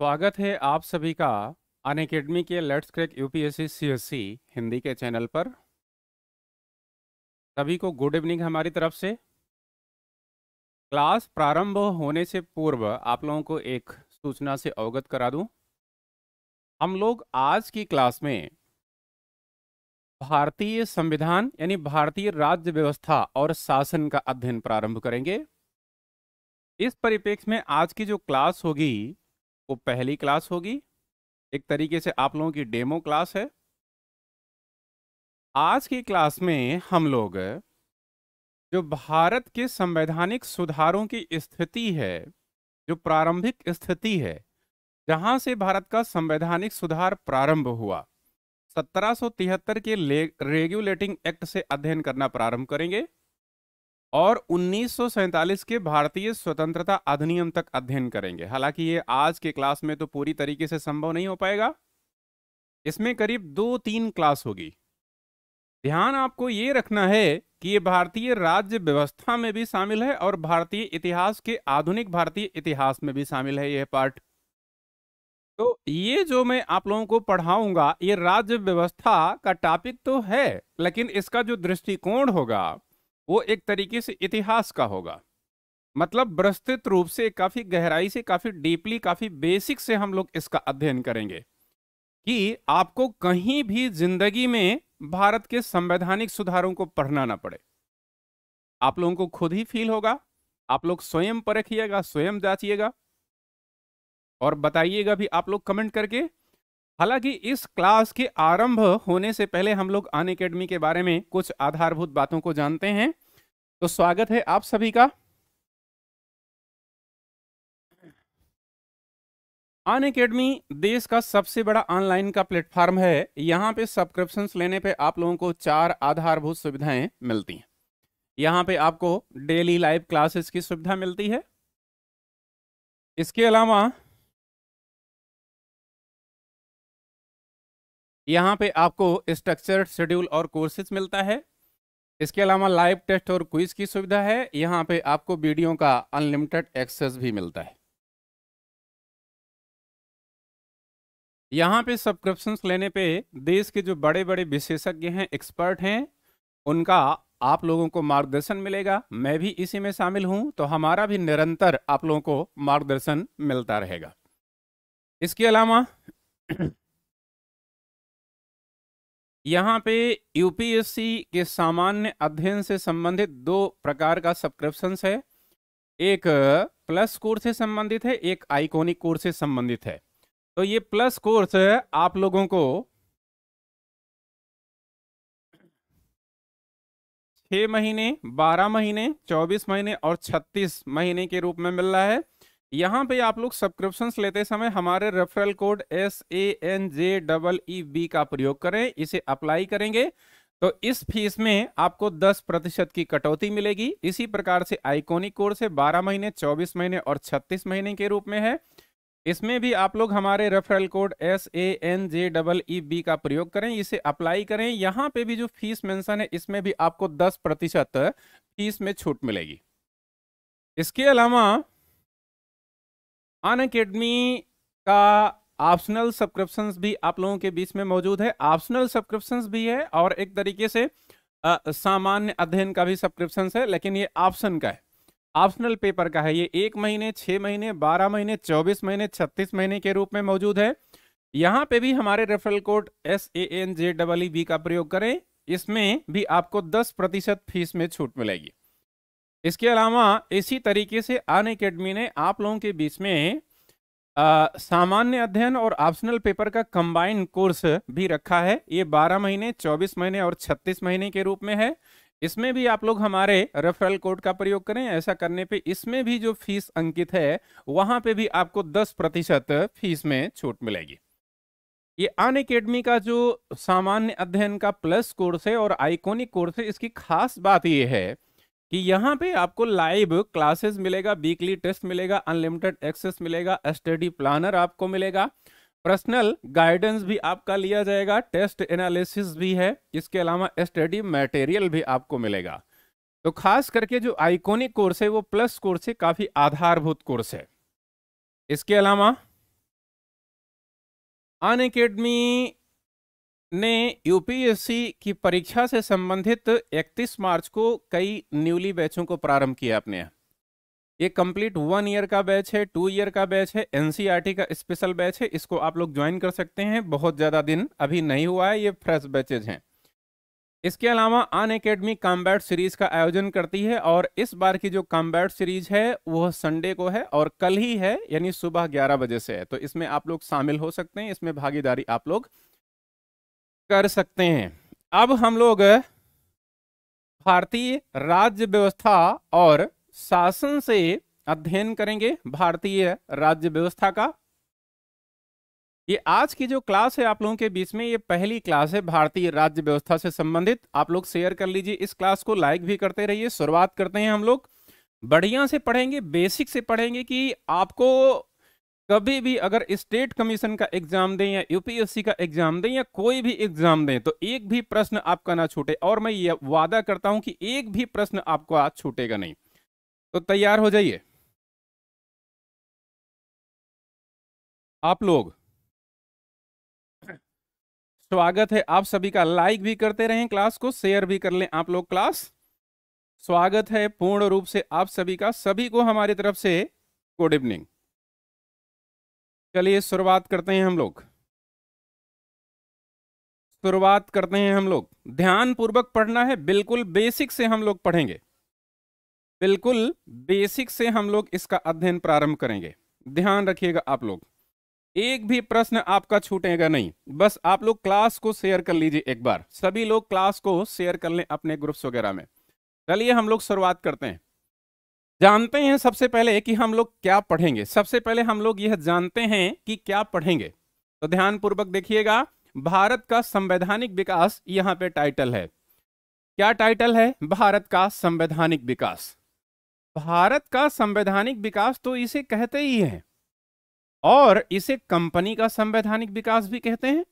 स्वागत है आप सभी का अन अकेडमी के let's crack UPSC CSC Hindi के चैनल पर सभी को गुड इवनिंग हमारी तरफ से क्लास प्रारंभ होने से पूर्व आप लोगों को एक सूचना से अवगत करा दूं हम लोग आज की क्लास में भारतीय संविधान यानी भारतीय राज्य व्यवस्था और शासन का अध्ययन प्रारंभ करेंगे इस परिप्रेक्ष्य में आज की जो क्लास होगी वो पहली क्लास होगी एक तरीके से आप लोगों की डेमो क्लास है आज की क्लास में हम लोग जो भारत के संवैधानिक सुधारों की स्थिति है जो प्रारंभिक स्थिति है जहां से भारत का संवैधानिक सुधार प्रारंभ हुआ 1773 के रेगुलेटिंग एक्ट से अध्ययन करना प्रारंभ करेंगे और उन्नीस के भारतीय स्वतंत्रता अधिनियम तक अध्ययन करेंगे हालांकि ये आज के क्लास में तो पूरी तरीके से संभव नहीं हो पाएगा इसमें करीब दो तीन क्लास होगी ध्यान आपको ये रखना है कि ये भारतीय राज्य व्यवस्था में भी शामिल है और भारतीय इतिहास के आधुनिक भारतीय इतिहास में भी शामिल है यह पार्ट तो ये जो मैं आप लोगों को पढ़ाऊंगा ये राज्य व्यवस्था का टॉपिक तो है लेकिन इसका जो दृष्टिकोण होगा वो एक तरीके से इतिहास का होगा मतलब विस्तृत रूप से काफ़ी गहराई से काफ़ी डीपली काफ़ी बेसिक से हम लोग इसका अध्ययन करेंगे कि आपको कहीं भी जिंदगी में भारत के संवैधानिक सुधारों को पढ़ना ना पड़े आप लोगों को खुद ही फील होगा आप लोग स्वयं परखिएगा स्वयं जांचिएगा और बताइएगा भी आप लोग कमेंट करके हालांकि इस क्लास के आरंभ होने से पहले हम लोग अन अकेडमी के बारे में कुछ आधारभूत बातों को जानते हैं तो स्वागत है आप सभी का अन अकेडमी देश का सबसे बड़ा ऑनलाइन का प्लेटफॉर्म है यहाँ पे सब्सक्रिप्शन लेने पे आप लोगों को चार आधारभूत सुविधाएं मिलती हैं यहाँ पे आपको डेली लाइव क्लासेस की सुविधा मिलती है इसके अलावा यहाँ पे आपको स्ट्रक्चर शेड्यूल और कोर्सेज मिलता है इसके अलावा लाइव टेस्ट और क्विज की सुविधा है यहाँ पे आपको वीडियो का अनलिमिटेड एक्सेस भी मिलता है यहाँ पे सब्सक्रिप्शंस लेने पे देश के जो बड़े बड़े विशेषज्ञ हैं एक्सपर्ट हैं उनका आप लोगों को मार्गदर्शन मिलेगा मैं भी इसी में शामिल हूँ तो हमारा भी निरंतर आप लोगों को मार्गदर्शन मिलता रहेगा इसके अलावा यहाँ पे यूपीएससी के सामान्य अध्ययन से संबंधित दो प्रकार का सब्सक्रिप्शन है एक प्लस कोर्स से संबंधित है एक आइकॉनिक कोर्स से संबंधित है तो ये प्लस कोर्स आप लोगों को छ महीने बारह महीने चौबीस महीने और छत्तीस महीने के रूप में मिल रहा है यहाँ पे आप लोग सब्सक्रिप्शन लेते समय हमारे referral code S A N J double E B का प्रयोग करें इसे अप्लाई करेंगे तो इस फीस में आपको 10 प्रतिशत की कटौती मिलेगी इसी प्रकार से आइकोनिक कोर्स से 12 महीने 24 महीने और 36 महीने के रूप में है इसमें भी आप लोग हमारे referral code S A N J double E B का प्रयोग करें इसे अप्लाई करें यहाँ पे भी जो फीस मेंशन है इसमें भी आपको 10 प्रतिशत फीस में छूट मिलेगी इसके अलावा अन अकेडमी का ऑप्शनल सब्सक्रिप्शन भी आप लोगों के बीच में मौजूद है ऑप्शनल सब्सक्रिप्शन भी है और एक तरीके से सामान्य अध्ययन का भी सब्सक्रिप्शन है लेकिन ये ऑप्शन का है ऑप्शनल पेपर का है ये एक महीने छः महीने बारह महीने चौबीस महीने छत्तीस महीने के रूप में मौजूद है यहाँ पे भी हमारे referral code S A N J double E B का प्रयोग करें इसमें भी आपको दस प्रतिशत फीस में छूट मिलेगी इसके अलावा इसी तरीके से अन अकेडमी ने आप लोगों के बीच में सामान्य अध्ययन और ऑप्शनल पेपर का कंबाइन कोर्स भी रखा है ये 12 महीने 24 महीने और 36 महीने के रूप में है इसमें भी आप लोग हमारे रेफरल कोड का प्रयोग करें ऐसा करने पे इसमें भी जो फीस अंकित है वहां पे भी आपको 10 प्रतिशत फीस में छूट मिलेगी ये अन अकेडमी का जो सामान्य अध्ययन का प्लस कोर्स है और आइकोनिक कोर्स है इसकी खास बात यह है कि यहाँ पे आपको लाइव क्लासेस मिलेगा वीकली टेस्ट मिलेगा अनलिमिटेड एक्सेस मिलेगा स्टडी प्लानर आपको मिलेगा पर्सनल गाइडेंस भी आपका लिया जाएगा टेस्ट एनालिसिस भी है इसके अलावा स्टडी मटेरियल भी आपको मिलेगा तो खास करके जो आइकोनिक कोर्स है वो प्लस कोर्स है काफी आधारभूत कोर्स है इसके अलावा अन ने यूपीएससी की परीक्षा से संबंधित 31 मार्च को कई न्यूली बैचों को प्रारंभ किया अपने यहाँ ये कंप्लीट वन ईयर का बैच है टू ईयर का बैच है एनसीईआरटी e का स्पेशल बैच है इसको आप लोग ज्वाइन कर सकते हैं बहुत ज़्यादा दिन अभी नहीं हुआ है ये फ्रेश बैचेज हैं इसके अलावा अन अकेडमी कॉम्बैट सीरीज का आयोजन करती है और इस बार की जो कॉम्बैट सीरीज है वह संडे को है और कल ही है यानी सुबह ग्यारह बजे से है तो इसमें आप लोग शामिल हो सकते हैं इसमें भागीदारी आप लोग कर सकते हैं अब हम लोग भारतीय राज्य व्यवस्था और शासन से अध्ययन करेंगे भारतीय राज्य व्यवस्था का ये आज की जो क्लास है आप लोगों के बीच में ये पहली क्लास है भारतीय राज्य व्यवस्था से संबंधित आप लोग शेयर कर लीजिए इस क्लास को लाइक भी करते रहिए शुरुआत करते हैं हम लोग बढ़िया से पढ़ेंगे बेसिक से पढ़ेंगे कि आपको कभी भी अगर स्टेट कमीशन का एग्जाम दें या यूपीएससी का एग्जाम दें या कोई भी एग्जाम दें तो एक भी प्रश्न आपका ना छूटे और मैं ये वादा करता हूं कि एक भी प्रश्न आपको आज छूटेगा नहीं तो तैयार हो जाइए आप लोग स्वागत है आप सभी का लाइक भी करते रहें क्लास को शेयर भी कर लें आप लोग क्लास स्वागत है पूर्ण रूप से आप सभी का सभी को हमारी तरफ से गुड इवनिंग चलिए शुरुआत करते हैं हम लोग शुरुआत करते हैं हम लोग ध्यान पूर्वक पढ़ना है बिल्कुल बेसिक से हम लोग पढ़ेंगे बिल्कुल बेसिक से हम लोग इसका अध्ययन प्रारंभ करेंगे ध्यान रखिएगा आप लोग एक भी प्रश्न आपका छूटेगा नहीं बस आप लोग क्लास को शेयर कर लीजिए एक बार सभी लोग क्लास को शेयर कर लें अपने ग्रुप्स वगैरह में चलिए हम लोग शुरुआत करते हैं जानते हैं सबसे पहले कि हम लोग क्या पढ़ेंगे सबसे पहले हम लोग यह जानते हैं कि क्या पढ़ेंगे तो ध्यान पूर्वक देखिएगा भारत का संवैधानिक विकास यहाँ पे टाइटल है क्या टाइटल है भारत का संवैधानिक विकास भारत का संवैधानिक विकास तो इसे कहते ही हैं और इसे कंपनी का संवैधानिक विकास भी कहते हैं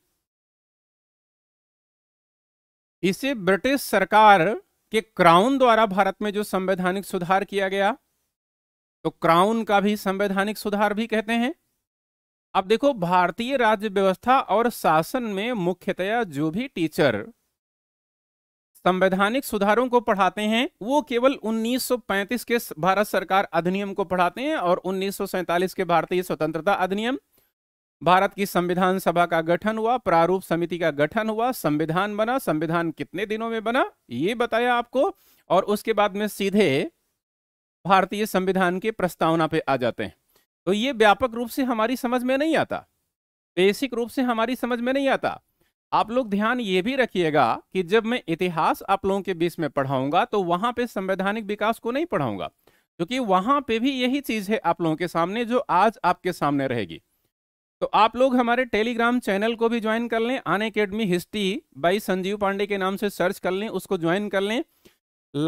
इसे ब्रिटिश सरकार कि क्राउन द्वारा भारत में जो संवैधानिक सुधार किया गया तो क्राउन का भी संवैधानिक सुधार भी कहते हैं अब देखो भारतीय राज्य व्यवस्था और शासन में मुख्यतया जो भी टीचर संवैधानिक सुधारों को पढ़ाते हैं वो केवल 1935 के भारत सरकार अधिनियम को पढ़ाते हैं और 1947 के भारतीय स्वतंत्रता अधिनियम भारत की संविधान सभा का गठन हुआ प्रारूप समिति का गठन हुआ संविधान बना संविधान कितने दिनों में बना ये बताया आपको और उसके बाद में सीधे भारतीय संविधान के प्रस्तावना पे आ जाते हैं तो ये व्यापक रूप से हमारी समझ में नहीं आता बेसिक रूप से हमारी समझ में नहीं आता आप लोग ध्यान ये भी रखिएगा कि जब मैं इतिहास आप लोगों के बीच में पढ़ाऊंगा तो वहां पे संवैधानिक विकास को नहीं पढ़ाऊंगा क्योंकि वहां पे भी यही चीज है आप लोगों के सामने जो आज आपके सामने रहेगी तो आप लोग हमारे टेलीग्राम चैनल को भी ज्वाइन कर लें Unacademy history by Sanjeev Pandey के नाम से सर्च कर लें उसको ज्वाइन कर लें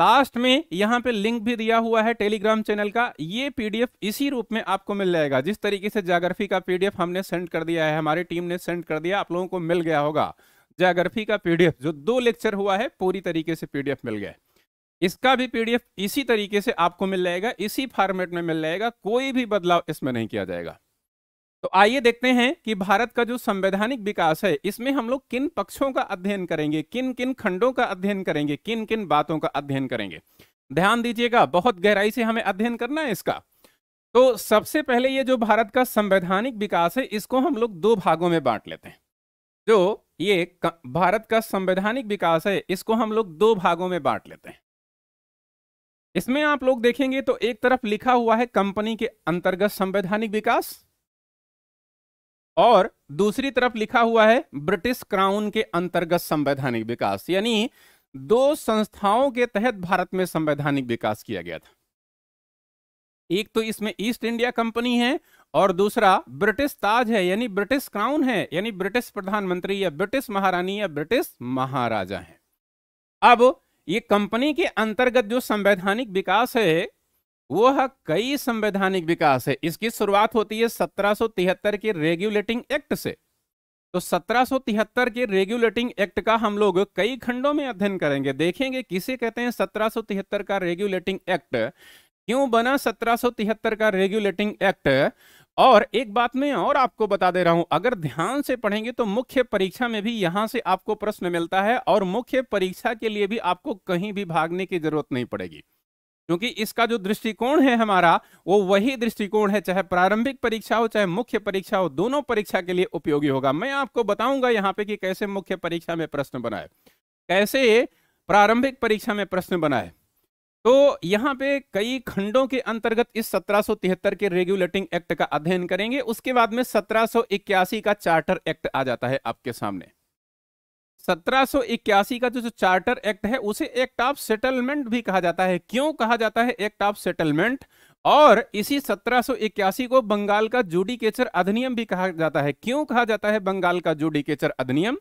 लास्ट में यहाँ पे लिंक भी दिया हुआ है टेलीग्राम चैनल का ये पीडीएफ इसी रूप में आपको मिल जाएगा जिस तरीके से जाग्रफी का पीडीएफ हमने सेंड कर दिया है हमारी टीम ने सेंड कर दिया आप लोगों को मिल गया होगा जाग्रफी का पीडीएफ जो दो लेक्चर हुआ है पूरी तरीके से पीडीएफ मिल गया इसका भी पीडीएफ इसी तरीके से आपको मिल जाएगा इसी फॉर्मेट में मिल जाएगा कोई भी बदलाव इसमें नहीं किया जाएगा तो आइए देखते हैं कि भारत का जो संवैधानिक विकास है इसमें हम लोग किन पक्षों का अध्ययन करेंगे किन किन खंडों का अध्ययन करेंगे किन किन बातों का अध्ययन करेंगे ध्यान दीजिएगा बहुत गहराई से हमें अध्ययन करना है इसका तो सबसे पहले ये जो भारत का संवैधानिक विकास है इसको हम लोग दो भागों में बांट लेते हैं जो ये भारत का संवैधानिक विकास है इसको हम लोग दो भागों में बांट लेते हैं इसमें आप लोग देखेंगे तो एक तरफ लिखा हुआ है कंपनी के अंतर्गत संवैधानिक विकास और दूसरी तरफ लिखा हुआ है ब्रिटिश क्राउन के अंतर्गत संवैधानिक विकास यानी दो संस्थाओं के तहत भारत में संवैधानिक विकास किया गया था एक तो इसमें ईस्ट इंडिया कंपनी है और दूसरा ब्रिटिश ताज है यानी ब्रिटिश क्राउन है यानी ब्रिटिश प्रधानमंत्री या ब्रिटिश महारानी या ब्रिटिश महाराजा है अब ये कंपनी के अंतर्गत जो संवैधानिक विकास है वो है कई संवैधानिक विकास है इसकी शुरुआत होती है 1773 के रेगुलेटिंग एक्ट से तो 1773 के रेगुलेटिंग एक्ट का हम लोग कई खंडों में अध्ययन करेंगे देखेंगे किसे कहते हैं 1773 का रेगुलेटिंग एक्ट क्यों बना 1773 का रेगुलेटिंग एक्ट और एक बात मैं और आपको बता दे रहा हूं अगर ध्यान से पढ़ेंगे तो मुख्य परीक्षा में भी यहां से आपको प्रश्न मिलता है और मुख्य परीक्षा के लिए भी आपको कहीं भी भागने की जरूरत नहीं पड़ेगी क्योंकि इसका जो दृष्टिकोण है हमारा वो वही दृष्टिकोण है चाहे प्रारंभिक परीक्षा हो चाहे मुख्य परीक्षा हो दोनों परीक्षा के लिए उपयोगी होगा मैं आपको बताऊंगा यहाँ पे कि कैसे मुख्य परीक्षा में प्रश्न बनाए कैसे प्रारंभिक परीक्षा में प्रश्न बनाए तो यहाँ पे कई खंडों के अंतर्गत इस सत्रह के रेगुलेटिंग एक्ट का अध्ययन करेंगे उसके बाद में सत्रह का चार्टर एक्ट आ जाता है आपके सामने 1781 का जो जो चार्टर एक्ट है उसे एक्ट ऑफ सेटलमेंट भी कहा जाता है क्यों कहा जाता है एक्ट ऑफ सेटलमेंट और इसी 1781 को बंगाल का जूडिकेचर अधिनियम भी कहा जाता है क्यों कहा जाता है बंगाल का जूडिकेचर अधिनियम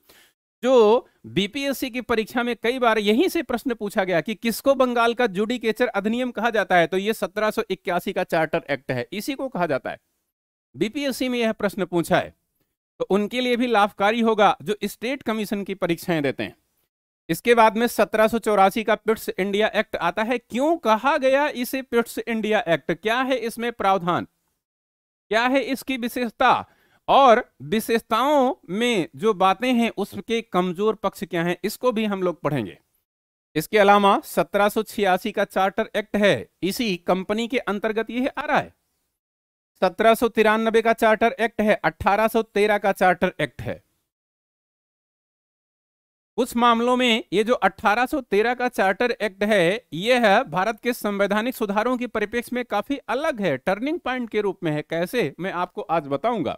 जो बीपीएससी की परीक्षा में कई बार यहीं से प्रश्न पूछा गया कि किसको बंगाल का जूडिकेचर अधिनियम कहा जाता है तो ये सत्रह का चार्टर एक्ट है इसी को कहा जाता है बीपीएससी में यह प्रश्न पूछा है तो उनके लिए भी लाभकारी होगा जो स्टेट कमीशन की परीक्षाएं देते हैं इसके बाद में सत्रह का पिट्स इंडिया एक्ट आता है क्यों कहा गया इसे पिट्स इंडिया एक्ट क्या है इसमें प्रावधान क्या है इसकी विशेषता और विशेषताओं में जो बातें हैं उसके कमजोर पक्ष क्या हैं इसको भी हम लोग पढ़ेंगे इसके अलावा सत्रह का चार्टर एक्ट है इसी कंपनी के अंतर्गत यह आ रहा है सत्रह का चार्टर एक्ट है 1813 का चार्टर एक्ट है उस मामलों में ये जो 1813 का चार्टर एक्ट है ये है भारत के संवैधानिक सुधारों के परिपेक्ष में काफी अलग है टर्निंग पॉइंट के रूप में है कैसे मैं आपको आज बताऊंगा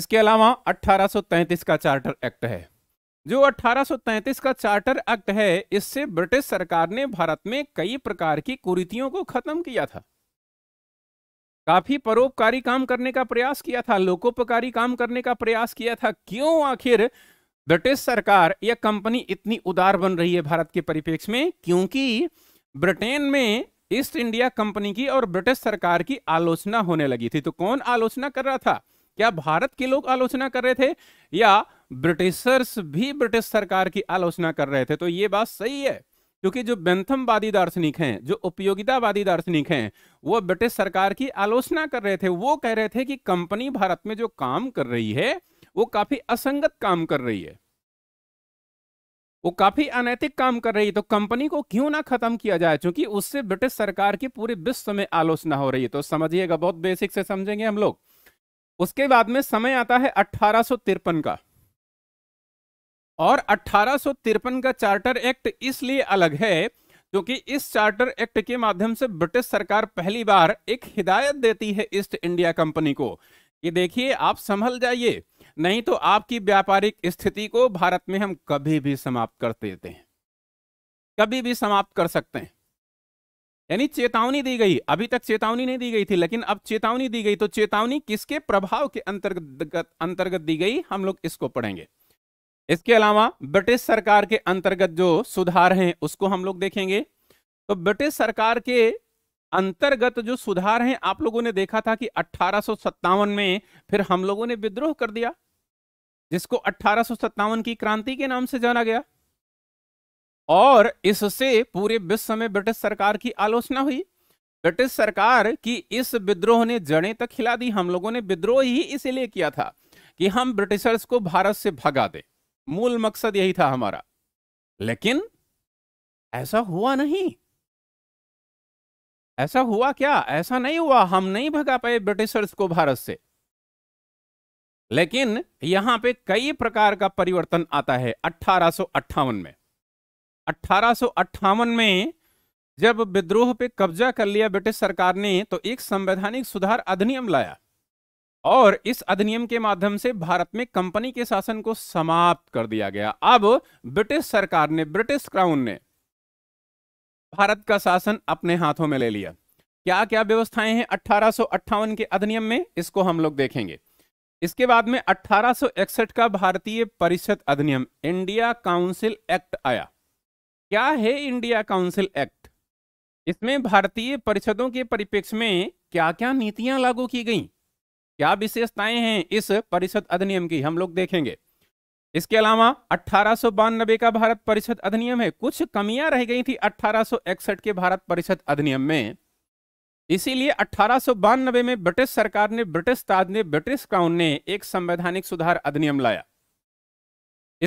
इसके अलावा अठारह का चार्टर एक्ट है जो 1833 का चार्टर एक्ट है इससे ब्रिटिश सरकार ने भारत में कई प्रकार की कुरीतियों को खत्म किया था काफी परोपकारी काम करने का प्रयास किया था लोकोपकारी काम करने का प्रयास किया था क्यों आखिर ब्रिटिश सरकार या कंपनी इतनी उदार बन रही है भारत के परिप्रेक्ष्य में क्योंकि ब्रिटेन में ईस्ट इंडिया कंपनी की और ब्रिटिश सरकार की आलोचना होने लगी थी तो कौन आलोचना कर रहा था क्या भारत के लोग आलोचना कर रहे थे या ब्रिटिशर्स भी ब्रिटिश सरकार की आलोचना कर रहे थे तो ये बात सही है क्योंकि जो बेंथमवादी दार्शनिक हैं जो उपयोगितावादी दार्शनिक हैं वो ब्रिटिश सरकार की आलोचना कर रहे थे वो कह रहे थे कि कंपनी भारत में जो काम कर रही है वो काफी असंगत काम कर रही है वो काफी अनैतिक काम कर रही है तो कंपनी को क्यों ना खत्म किया जाए क्योंकि उससे ब्रिटिश सरकार की पूरे विश्व में आलोचना हो रही है तो समझिएगा बहुत बेसिक से समझेंगे हम लोग उसके बाद में समय आता है अट्ठारह का और अठारह का चार्टर एक्ट इसलिए अलग है क्योंकि इस चार्टर एक्ट के माध्यम से ब्रिटिश सरकार पहली बार एक हिदायत देती है ईस्ट इंडिया कंपनी को कि देखिए आप संभल जाइए नहीं तो आपकी व्यापारिक स्थिति को भारत में हम कभी भी समाप्त कर देते हैं कभी भी समाप्त कर सकते हैं यानी चेतावनी दी गई अभी तक चेतावनी नहीं दी गई थी लेकिन अब चेतावनी दी गई तो चेतावनी किसके प्रभाव के अंतर्गत अंतर्गत दी गई हम लोग इसको पढ़ेंगे इसके अलावा ब्रिटिश सरकार के अंतर्गत जो सुधार हैं उसको हम लोग देखेंगे तो ब्रिटिश सरकार के अंतर्गत जो सुधार हैं आप लोगों ने देखा था कि अठारह में फिर हम लोगों ने विद्रोह कर दिया जिसको अठारह की क्रांति के नाम से जाना गया और इससे पूरे विश्व में ब्रिटिश सरकार की आलोचना हुई ब्रिटिश सरकार की इस विद्रोह ने जड़े तक खिला दी हम लोगों ने विद्रोह ही इसीलिए किया था कि हम ब्रिटिशर्स को भारत से भगा दें मूल मकसद यही था हमारा लेकिन ऐसा हुआ नहीं ऐसा हुआ क्या ऐसा नहीं हुआ हम नहीं भगा पाए ब्रिटिशर्स को भारत से लेकिन यहां पे कई प्रकार का परिवर्तन आता है अठारह में अठारह में जब विद्रोह पे कब्जा कर लिया ब्रिटिश सरकार ने तो एक संवैधानिक सुधार अधिनियम लाया और इस अधिनियम के माध्यम से भारत में कंपनी के शासन को समाप्त कर दिया गया अब ब्रिटिश सरकार ने ब्रिटिश क्राउन ने भारत का शासन अपने हाथों में ले लिया क्या क्या व्यवस्थाएं हैं अठारह के अधिनियम में इसको हम लोग देखेंगे इसके बाद में 1861 का भारतीय परिषद अधिनियम इंडिया काउंसिल एक्ट आया क्या है इंडिया काउंसिल एक्ट इसमें भारतीय परिषदों के परिप्रेक्ष्य में क्या क्या नीतियां लागू की गई क्या विशेषताएं हैं इस परिषद अधिनियम की हम लोग देखेंगे इसके अलावा अठारह का भारत परिषद अधिनियम है कुछ कमियां रह गई थी अठारह के भारत परिषद अधिनियम में इसीलिए अठारह में ब्रिटिश सरकार ने ब्रिटिश ताज ने ब्रिटिश क्राउन ने एक संवैधानिक सुधार अधिनियम लाया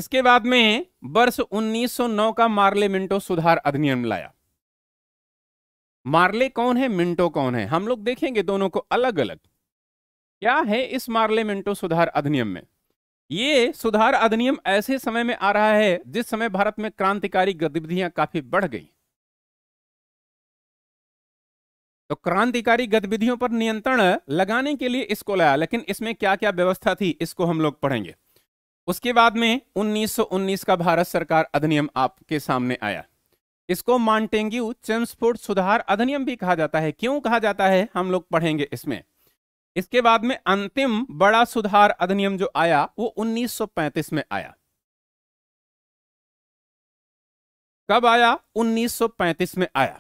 इसके बाद में वर्ष 1909 का मार्ले मिंटो सुधार अधिनियम लाया मार्ले कौन है मिंटो कौन है हम लोग देखेंगे दोनों को अलग अलग क्या है इस मार्लेमेंटो सुधार अधिनियम में ये सुधार अधिनियम ऐसे समय में आ रहा है जिस समय भारत में क्रांतिकारी गतिविधियां काफी बढ़ गई तो क्रांतिकारी गतिविधियों पर नियंत्रण लगाने के लिए इसको लाया लेकिन इसमें क्या क्या व्यवस्था थी इसको हम लोग पढ़ेंगे उसके बाद में 1919 का भारत सरकार अधिनियम आपके सामने आया इसको मॉन्टेंग्यू चेम्सफोर्ड सुधार अधिनियम भी कहा जाता है क्यों कहा जाता है हम लोग पढ़ेंगे इसमें इसके बाद में अंतिम बड़ा सुधार अधिनियम जो आया वो 1935 में आया कब आया 1935 में आया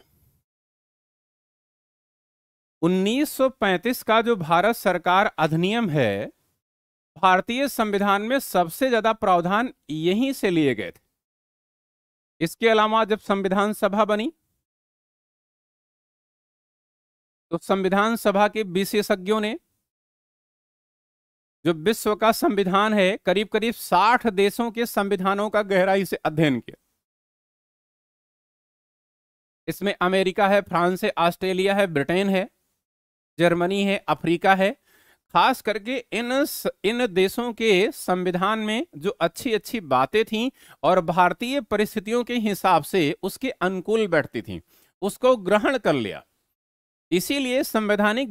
1935 का जो भारत सरकार अधिनियम है भारतीय संविधान में सबसे ज्यादा प्रावधान यहीं से लिए गए थे इसके अलावा जब संविधान सभा बनी तो संविधान सभा के विशेषज्ञों ने जो विश्व का संविधान है करीब करीब साठ देशों के संविधानों का गहराई से अध्ययन किया इसमें अमेरिका है फ्रांस है ऑस्ट्रेलिया है ब्रिटेन है जर्मनी है अफ्रीका है खास करके इन इन देशों के संविधान में जो अच्छी अच्छी बातें थीं और भारतीय परिस्थितियों के हिसाब से उसके अनुकूल बैठती थीं उसको ग्रहण कर लिया इसीलिए संवैधानिक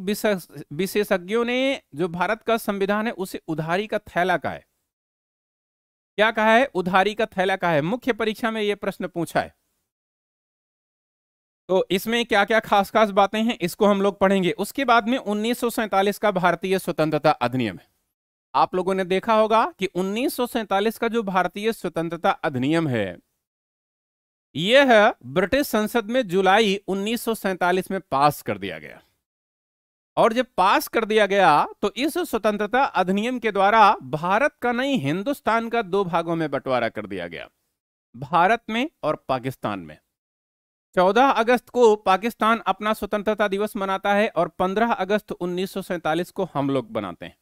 विशेषज्ञों ने जो भारत का संविधान है उसे उधारी का थैला कहा है क्या कहा है उधारी का थैला कहा है मुख्य परीक्षा में यह प्रश्न पूछा है तो इसमें क्या क्या खास खास बातें हैं इसको हम लोग पढ़ेंगे उसके बाद में उन्नीस का भारतीय स्वतंत्रता अधिनियम है आप लोगों ने देखा होगा कि उन्नीस का जो भारतीय स्वतंत्रता अधिनियम है यह ब्रिटिश संसद में जुलाई 1947 में पास कर दिया गया और जब पास कर दिया गया तो इस स्वतंत्रता अधिनियम के द्वारा भारत का नहीं हिंदुस्तान का दो भागों में बंटवारा कर दिया गया भारत में और पाकिस्तान में 14 अगस्त को पाकिस्तान अपना स्वतंत्रता दिवस मनाता है और 15 अगस्त 1947 को हम लोग बनाते हैं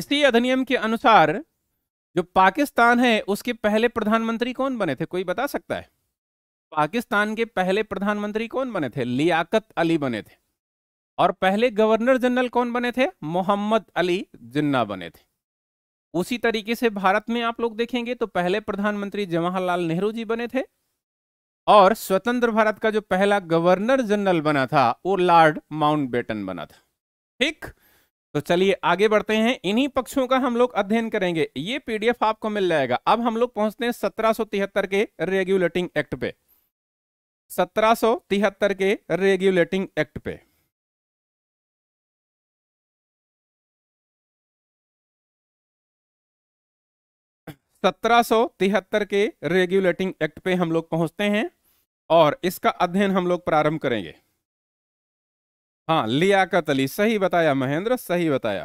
इसी अधिनियम के अनुसार जो पाकिस्तान है उसके पहले प्रधानमंत्री कौन बने थे कोई बता सकता है पाकिस्तान के पहले प्रधानमंत्री कौन बने थे लियाकत अली बने थे और पहले गवर्नर जनरल कौन बने थे मोहम्मद अली जिन्ना बने थे उसी तरीके से भारत में आप लोग देखेंगे तो पहले प्रधानमंत्री जवाहरलाल नेहरू जी बने थे और स्वतंत्र भारत का जो पहला गवर्नर जनरल बना था वो लॉर्ड माउंटबेटन बना था ठीक तो चलिए आगे बढ़ते हैं इन्हीं पक्षों का हम लोग अध्ययन करेंगे ये पीडीएफ आपको मिल जाएगा अब हम लोग पहुंचते हैं 1773 के रेगुलेटिंग एक्ट पे 1773 के रेगुलेटिंग एक्ट पे सत्रह के रेगुलेटिंग एक्ट पे हम लोग पहुंचते हैं और इसका अध्ययन हम लोग प्रारंभ करेंगे हाँ लियाकत अली सही बताया महेंद्र सही बताया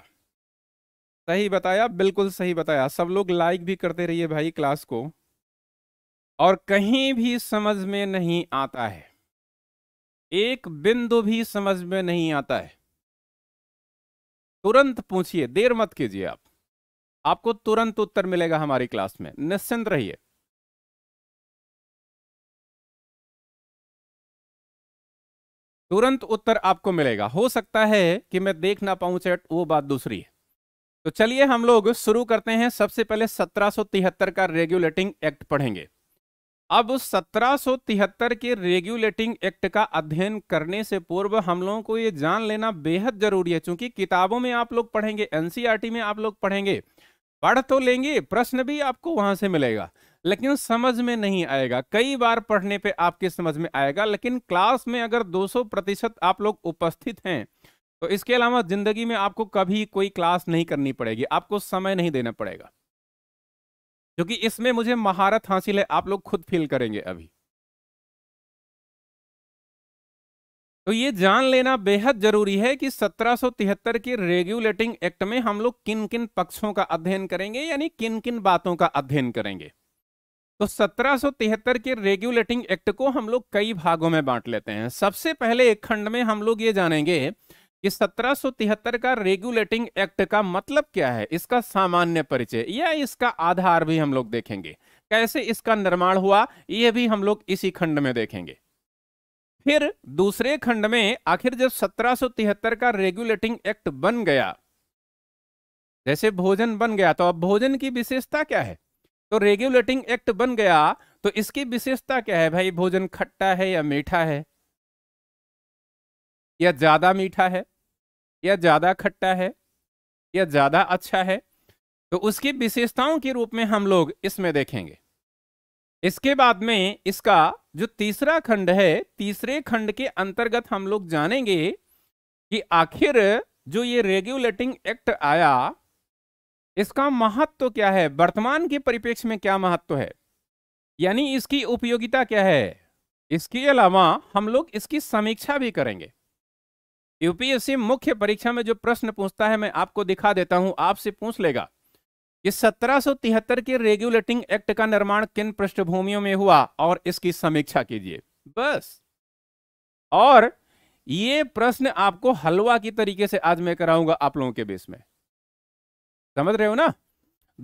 सही बताया बिल्कुल सही बताया सब लोग लाइक भी करते रहिए भाई क्लास को और कहीं भी समझ में नहीं आता है एक बिंदु भी समझ में नहीं आता है तुरंत पूछिए देर मत कीजिए आप आपको तुरंत उत्तर मिलेगा हमारी क्लास में निश्चिंत रहिए तुरंत उत्तर आपको मिलेगा हो सकता है कि मैं देख ना पाऊं चैट वो बात दूसरी है तो चलिए हम लोग शुरू करते हैं सबसे पहले 1773 का रेगुलेटिंग एक्ट पढ़ेंगे अब 1773 के रेगुलेटिंग एक्ट का अध्ययन करने से पूर्व हम लोगों को ये जान लेना बेहद जरूरी है क्योंकि किताबों में आप लोग पढ़ेंगे एनसीईआरटी में आप लोग पढ़ेंगे पढ़ तो लेंगे प्रश्न भी आपको वहां से मिलेगा लेकिन समझ में नहीं आएगा कई बार पढ़ने पे आपके समझ में आएगा लेकिन क्लास में अगर 200 प्रतिशत आप लोग उपस्थित हैं तो इसके अलावा जिंदगी में आपको कभी कोई क्लास नहीं करनी पड़ेगी आपको समय नहीं देना पड़ेगा क्योंकि इसमें मुझे महारत हासिल है आप लोग खुद फील करेंगे अभी तो ये जान लेना बेहद जरूरी है कि 1773 के रेगुलेटिंग एक्ट में हम लोग किन किन पक्षों का अध्ययन करेंगे यानी किन किन बातों का अध्ययन करेंगे तो 1773 के रेगुलेटिंग एक्ट को हम लोग कई भागों में बांट लेते हैं सबसे पहले एक खंड में हम लोग ये जानेंगे कि 1773 का रेगुलेटिंग एक्ट का मतलब क्या है इसका सामान्य परिचय या इसका आधार भी हम लोग देखेंगे कैसे इसका निर्माण हुआ यह भी हम लोग इसी खंड में देखेंगे फिर दूसरे खंड में आखिर जब 1773 का रेगुलेटिंग एक्ट बन गया जैसे भोजन बन गया तो अब भोजन की विशेषता क्या है तो रेगुलेटिंग एक्ट बन गया तो इसकी विशेषता क्या है भाई भोजन खट्टा है या मीठा है या ज्यादा मीठा है या ज्यादा खट्टा है या ज्यादा अच्छा है तो उसकी विशेषताओं के रूप में हम लोग इसमें देखेंगे इसके बाद में इसका जो तीसरा खंड है तीसरे खंड के अंतर्गत हम लोग जानेंगे कि आखिर जो ये रेगुलेटिंग एक्ट आया इसका महत्व तो क्या है वर्तमान के परिप्रेक्ष्य में क्या महत्व तो है यानी इसकी उपयोगिता क्या है इसके अलावा हम लोग इसकी समीक्षा भी करेंगे यूपीएससी मुख्य परीक्षा में जो प्रश्न पूछता है मैं आपको दिखा देता हूं आपसे पूछ लेगा कि 1773 के रेगुलेटिंग एक्ट का निर्माण किन पृष्ठभूमियों में हुआ और इसकी समीक्षा कीजिए बस और ये प्रश्न आपको हलवा की तरीके से आज मैं कराऊंगा आप लोगों के बीच में समझ रहे हो ना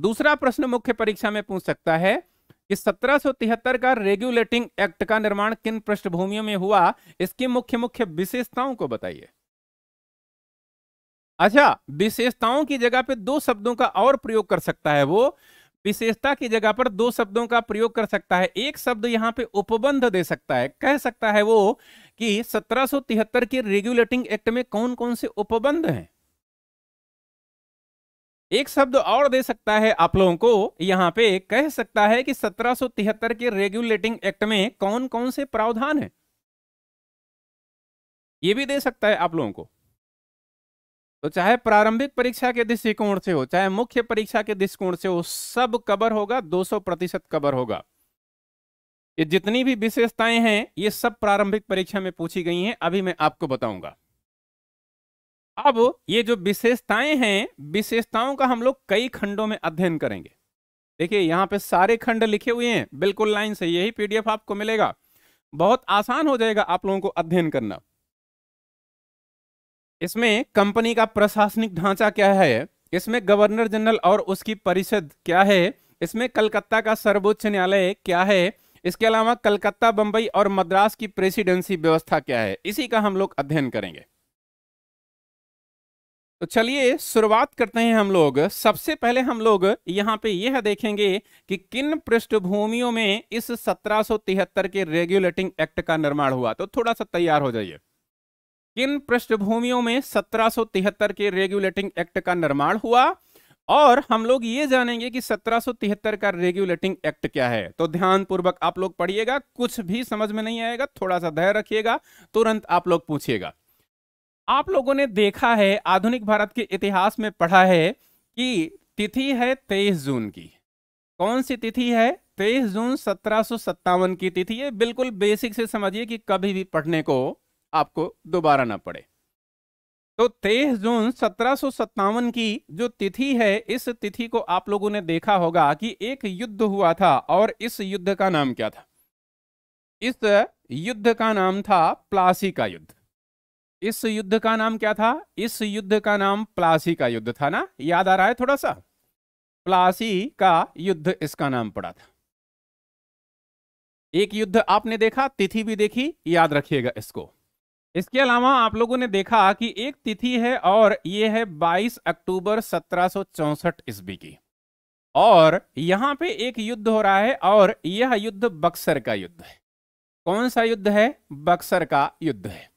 दूसरा प्रश्न मुख्य परीक्षा में पूछ सकता है कि 1773 का रेगुलेटिंग एक्ट का निर्माण किन पृष्ठभूमियों में हुआ इसकी मुख्य मुख्य विशेषताओं को बताइए अच्छा विशेषताओं की जगह पर दो शब्दों का और प्रयोग कर सकता है वो विशेषता की जगह पर दो शब्दों का प्रयोग कर सकता है एक शब्द यहां पे उपबंध दे सकता है कह सकता है वो कि 1773 के रेगुलेटिंग एक्ट में कौन कौन से उपबंध हैं एक शब्द और दे सकता है आप लोगों को यहाँ पे कह सकता है कि 1773 के रेगुलेटिंग एक्ट में कौन कौन से प्रावधान है ये भी दे सकता है आप लोगों को तो चाहे प्रारंभिक परीक्षा के दृष्टिकोण से हो चाहे मुख्य परीक्षा के दृष्टिकोण से हो सब कवर होगा 200 प्रतिशत कवर होगा ये जितनी भी विशेषताएं हैं ये सब प्रारंभिक परीक्षा में पूछी गई हैं अभी मैं आपको बताऊंगा अब ये जो विशेषताएं हैं विशेषताओं का हम लोग कई खंडों में अध्ययन करेंगे देखिए यहाँ पे सारे खंड लिखे हुए हैं बिल्कुल लाइन से यही पीडीएफ आपको मिलेगा बहुत आसान हो जाएगा आप लोगों को अध्ययन करना इसमें कंपनी का प्रशासनिक ढांचा क्या है इसमें गवर्नर जनरल और उसकी परिषद क्या है इसमें कलकत्ता का सर्वोच्च न्यायालय क्या है इसके अलावा कलकत्ता बंबई और मद्रास की प्रेसिडेंसी व्यवस्था क्या है इसी का हम लोग अध्ययन करेंगे तो चलिए शुरुआत करते हैं हम लोग सबसे पहले हम लोग यहाँ पे यह देखेंगे कि किन पृष्ठभूमियों में इस 1773 के रेगुलेटिंग एक्ट का निर्माण हुआ तो थोड़ा सा तैयार हो जाइए किन पृष्ठभूमियों में 1773 के रेगुलेटिंग एक्ट का निर्माण हुआ और हम लोग ये जानेंगे कि 1773 का रेगुलेटिंग एक्ट क्या है तो ध्यान पूर्वक आप लोग पढ़िएगा कुछ भी समझ में नहीं आएगा थोड़ा सा धैर्य रखिएगा तुरंत आप लोग पूछिएगा आप लोगों ने देखा है आधुनिक भारत के इतिहास में पढ़ा है कि तिथि है तेईस जून की कौन सी तिथि है तेईस जून सत्रह की तिथि है बिल्कुल बेसिक से समझिए कि कभी भी पढ़ने को आपको दोबारा ना पड़े तो तेईस जून सत्रह की जो तिथि है इस तिथि को आप लोगों ने देखा होगा कि एक युद्ध हुआ था और इस युद्ध का नाम क्या था इस युद्ध का नाम था प्लासी का युद्ध इस युद्ध का नाम क्या था इस युद्ध का नाम प्लासी का युद्ध था ना याद आ रहा है थोड़ा सा प्लासी का युद्ध इसका नाम पड़ा था एक युद्ध आपने देखा तिथि भी देखी याद रखिएगा इसको इसके अलावा आप लोगों ने देखा कि एक तिथि है और ये है 22 अक्टूबर 1764 ईस्वी की और यहां पे एक युद्ध हो रहा है और यह युद्ध बक्सर का युद्ध है कौन सा युद्ध है बक्सर का युद्ध है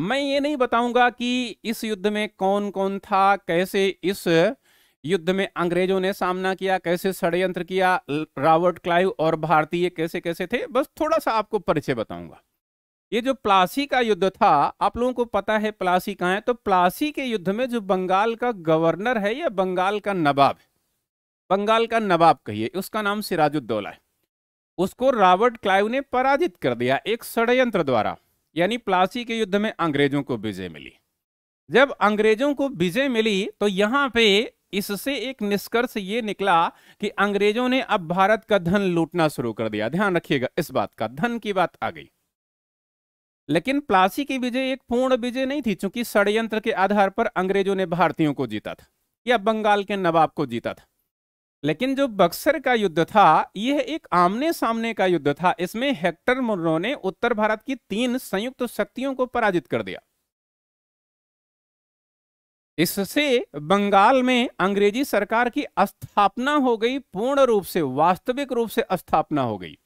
मैं ये नहीं बताऊंगा कि इस युद्ध में कौन कौन था कैसे इस युद्ध में अंग्रेजों ने सामना किया कैसे षड्यंत्र किया रॉबर्ट क्लाइव और भारतीय कैसे कैसे थे बस थोड़ा सा आपको परिचय बताऊंगा ये जो प्लासी का युद्ध था आप लोगों को पता है प्लासी कहाँ है तो प्लासी के युद्ध में जो बंगाल का गवर्नर है या बंगाल का नवाब है बंगाल का नवाब कहिए उसका नाम सिराजुद्दौला है उसको रॉबर्ट क्लाइव ने पराजित कर दिया एक षड्यंत्र द्वारा यानी प्लासी के युद्ध में अंग्रेजों को विजय मिली जब अंग्रेजों को विजय मिली तो यहां पे इससे एक निष्कर्ष ये निकला कि अंग्रेजों ने अब भारत का धन लूटना शुरू कर दिया ध्यान रखिएगा इस बात का धन की बात आ गई लेकिन प्लासी की विजय एक पूर्ण विजय नहीं थी चूंकि षडयंत्र के आधार पर अंग्रेजों ने भारतीयों को जीता था या बंगाल के नवाब को जीता था लेकिन जो बक्सर का युद्ध था यह एक आमने सामने का युद्ध था इसमें हेक्टर मुर्रो ने उत्तर भारत की तीन संयुक्त शक्तियों को पराजित कर दिया इससे बंगाल में अंग्रेजी सरकार की स्थापना हो गई पूर्ण रूप से वास्तविक रूप से स्थापना हो गई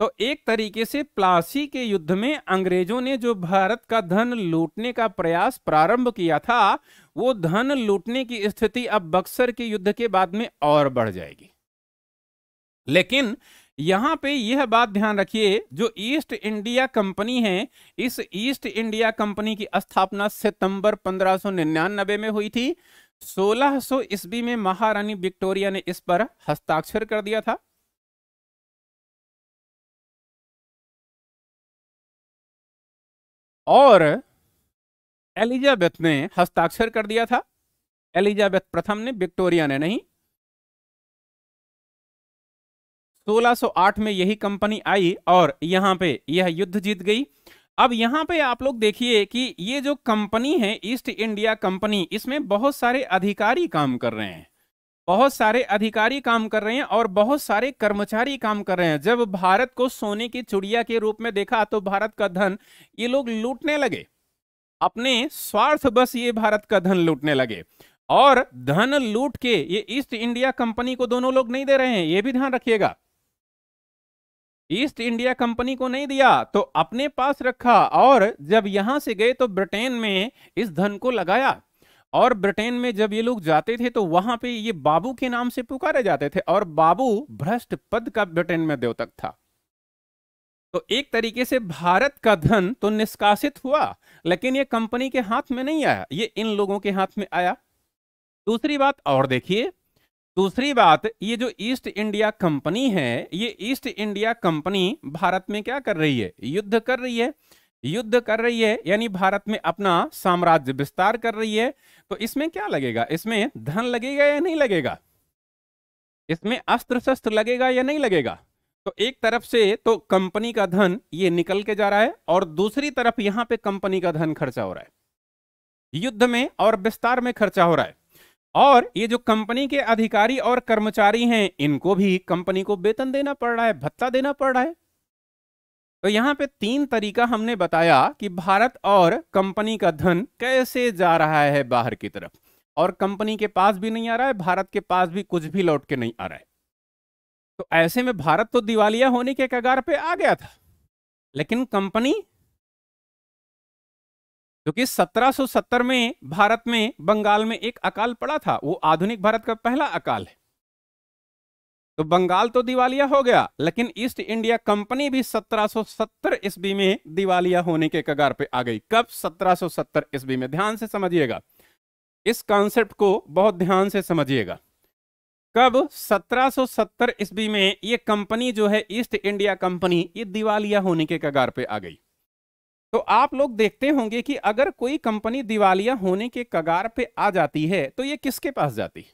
तो एक तरीके से प्लासी के युद्ध में अंग्रेजों ने जो भारत का धन लूटने का प्रयास प्रारंभ किया था वो धन लूटने की स्थिति अब बक्सर के युद्ध के बाद में और बढ़ जाएगी लेकिन यहां पे यह बात ध्यान रखिए जो ईस्ट इंडिया कंपनी है इस ईस्ट इंडिया कंपनी की स्थापना सितंबर 1599 में हुई थी 1600 सो ईस्वी में महारानी विक्टोरिया ने इस पर हस्ताक्षर कर दिया था और एलिजाबेथ ने हस्ताक्षर कर दिया था एलिजाबेथ प्रथम ने विक्टोरिया ने नहीं 1608 में यही कंपनी आई और यहां पे यह युद्ध जीत गई अब यहां पे आप लोग देखिए कि ये जो कंपनी है ईस्ट इंडिया कंपनी इसमें बहुत सारे अधिकारी काम कर रहे हैं बहुत सारे अधिकारी काम कर रहे हैं और बहुत सारे कर्मचारी काम कर रहे हैं जब भारत को सोने की चुड़िया के रूप में देखा तो भारत का धन ये लोग लूटने लगे अपने स्वार्थ बस ये भारत का धन लूटने लगे और धन लूट के ये ईस्ट इंडिया कंपनी को दोनों लोग नहीं दे रहे हैं ये भी ध्यान रखिएगा ईस्ट इंडिया कंपनी को नहीं दिया तो अपने पास रखा और जब यहां से गए तो ब्रिटेन में इस धन को लगाया और ब्रिटेन में जब ये लोग जाते थे तो वहां पे ये बाबू के नाम से पुकारे जाते थे और बाबू भ्रष्ट पद का ब्रिटेन में द्योतक था तो एक तरीके से भारत का धन तो निष्कासित हुआ लेकिन यह कंपनी के हाथ में नहीं आया ये इन लोगों के हाथ में आया दूसरी बात और देखिए दूसरी बात ये जो ईस्ट इंडिया कंपनी है ये ईस्ट इंडिया कंपनी भारत में क्या कर रही है युद्ध कर रही है युद्ध कर रही है यानी भारत में अपना साम्राज्य विस्तार कर रही है तो इसमें क्या लगेगा इसमें धन लगेगा या नहीं लगेगा इसमें अस्त्र शस्त्र लगेगा या नहीं लगेगा तो एक तरफ से तो कंपनी का धन ये निकल के जा रहा है और दूसरी तरफ यहां पे कंपनी का धन खर्चा हो रहा है युद्ध में और विस्तार में खर्चा हो रहा है और ये जो कंपनी के अधिकारी और कर्मचारी हैं इनको भी कंपनी को वेतन देना पड़ रहा है भत्ता देना पड़ रहा है तो यहां पे तीन तरीका हमने बताया कि भारत और कंपनी का धन कैसे जा रहा है बाहर की तरफ और कंपनी के पास भी नहीं आ रहा है भारत के पास भी कुछ भी लौट के नहीं आ रहा है तो ऐसे में भारत तो दिवालिया होने के कगार पे आ गया था लेकिन कंपनी क्योंकि कि 1770 में भारत में बंगाल में एक अकाल पड़ा था वो आधुनिक भारत का पहला अकाल है तो बंगाल तो दिवालिया हो गया लेकिन ईस्ट इंडिया कंपनी भी 1770 ईस्वी में दिवालिया होने के कगार पे आ गई कब 1770 ईस्वी में ध्यान से समझिएगा इस कॉन्सेप्ट को बहुत ध्यान से समझिएगा कब 1770 ईस्वी में ये कंपनी जो है ईस्ट इंडिया कंपनी ये दिवालिया होने के कगार पे आ गई तो आप लोग देखते होंगे कि अगर कोई कंपनी दिवालिया होने के कगार पे आ जाती है तो ये किसके पास जाती है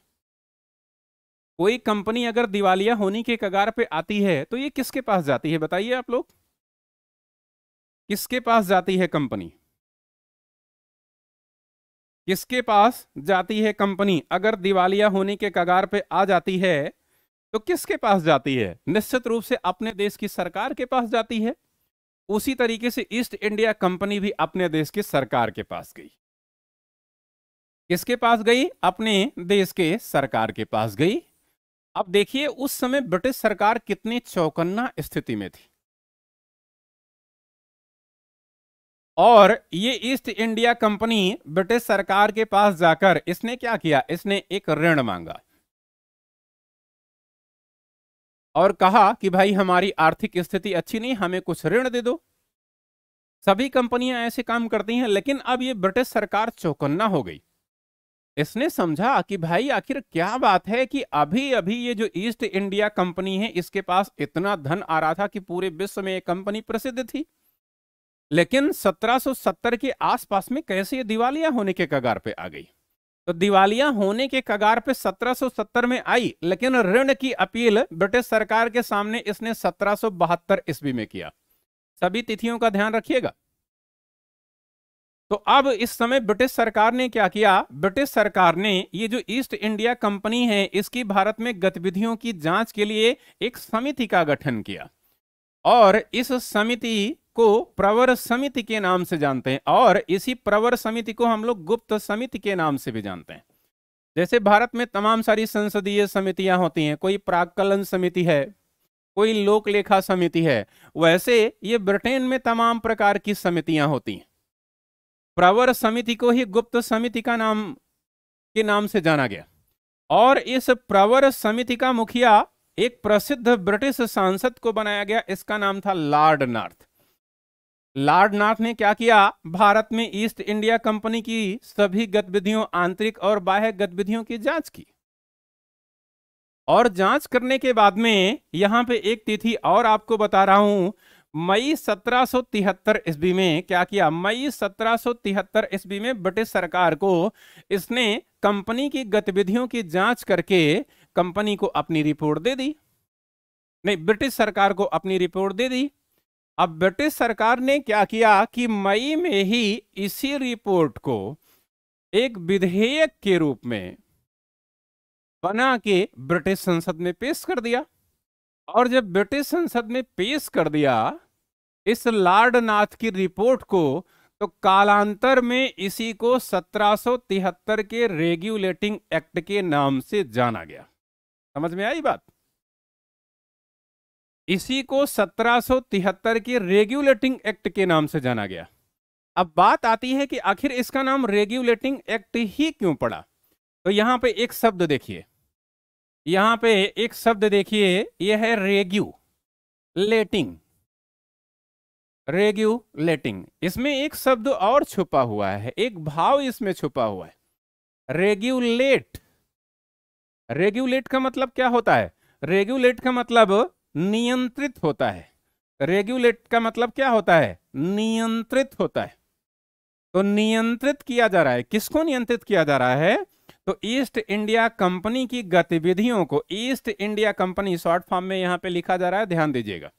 कोई कंपनी अगर दिवालिया होने के कगार पे आती है तो ये किसके पास जाती है बताइए आप लोग किसके पास जाती है कंपनी किसके पास जाती है कंपनी अगर दिवालिया होने के कगार पे आ जाती है तो किसके पास जाती है निश्चित रूप से अपने देश की सरकार के पास जाती है उसी तरीके से ईस्ट इंडिया कंपनी भी अपने देश की सरकार के पास गई किसके पास गई अपने देश के सरकार के पास गई अब देखिए उस समय ब्रिटिश सरकार कितनी चौकन्ना स्थिति में थी और ये ईस्ट इंडिया कंपनी ब्रिटिश सरकार के पास जाकर इसने क्या किया इसने एक ऋण मांगा और कहा कि भाई हमारी आर्थिक स्थिति अच्छी नहीं हमें कुछ ऋण दे दो सभी कंपनियां ऐसे काम करती हैं लेकिन अब ये ब्रिटिश सरकार चौकन्ना हो गई इसने समझा कि भाई आखिर क्या बात है कि अभी अभी ये जो ईस्ट इंडिया कंपनी है इसके पास इतना धन आ रहा था कि पूरे विश्व में ये कंपनी प्रसिद्ध थी लेकिन 1770 के आसपास में कैसे ये दिवालिया होने के कगार पे आ गई तो दिवालिया होने के कगार पे 1770 में आई लेकिन ऋण की अपील ब्रिटिश सरकार के सामने इसने 1772 ईस्वी में किया सभी तिथियों का ध्यान रखिएगा तो अब इस समय ब्रिटिश सरकार ने क्या किया ब्रिटिश सरकार ने ये जो ईस्ट इंडिया कंपनी है इसकी भारत में गतिविधियों की जांच के लिए एक समिति का गठन किया और इस समिति को प्रवर समिति के नाम से जानते हैं और इसी प्रवर समिति को हम लोग गुप्त समिति के नाम से भी जानते हैं जैसे भारत में तमाम सारी संसदीय समितियां होती हैं कोई प्राकलन समिति है कोई लोक लेखा समिति है वैसे ये ब्रिटेन में तमाम प्रकार की समितियां होती हैं प्रवर समिति को ही गुप्त समिति का नाम के नाम से जाना गया और इस प्रवर समिति का मुखिया एक प्रसिद्ध ब्रिटिश सांसद को बनाया गया इसका नाम था लॉर्ड नॉर्थ लॉर्ड नाथ ने क्या किया भारत में ईस्ट इंडिया कंपनी की सभी गतिविधियों आंतरिक और बाह्य गतिविधियों की जांच की और जांच करने के बाद में यहां पे एक तिथि और आपको बता रहा हूं मई 1773 ईस्वी में क्या किया मई 1773 ईस्वी में ब्रिटिश सरकार को इसने कंपनी की गतिविधियों की जांच करके कंपनी को अपनी रिपोर्ट दे दी नहीं ब्रिटिश सरकार को अपनी रिपोर्ट दे दी अब ब्रिटिश सरकार ने क्या किया कि मई में ही इसी रिपोर्ट को एक विधेयक के रूप में बना के ब्रिटिश संसद में पेश कर दिया और जब ब्रिटिश संसद में पेश कर दिया इस नाथ की रिपोर्ट को तो कालांतर में इसी को 1773 के रेगुलेटिंग एक्ट के नाम से जाना गया समझ में आई बात इसी को 1773 के रेगुलेटिंग एक्ट के नाम से जाना गया अब बात आती है कि आखिर इसका नाम रेगुलेटिंग एक्ट ही क्यों पड़ा तो यहां पे एक शब्द देखिए यहां पे एक शब्द देखिए यह है रेग्यू लेटिंग रेग्यूलेटिंग इसमें एक शब्द और छुपा हुआ है एक भाव इसमें छुपा हुआ है रेग्यूलेट रेग्यूलेट का मतलब क्या होता है रेग्यूलेट का मतलब नियंत्रित होता है रेगुलेट का मतलब क्या होता है नियंत्रित होता है तो नियंत्रित किया जा रहा है किसको नियंत्रित किया जा रहा है तो ईस्ट इंडिया कंपनी की गतिविधियों को East India Company short form में यहां पे लिखा जा रहा है ध्यान दीजिएगा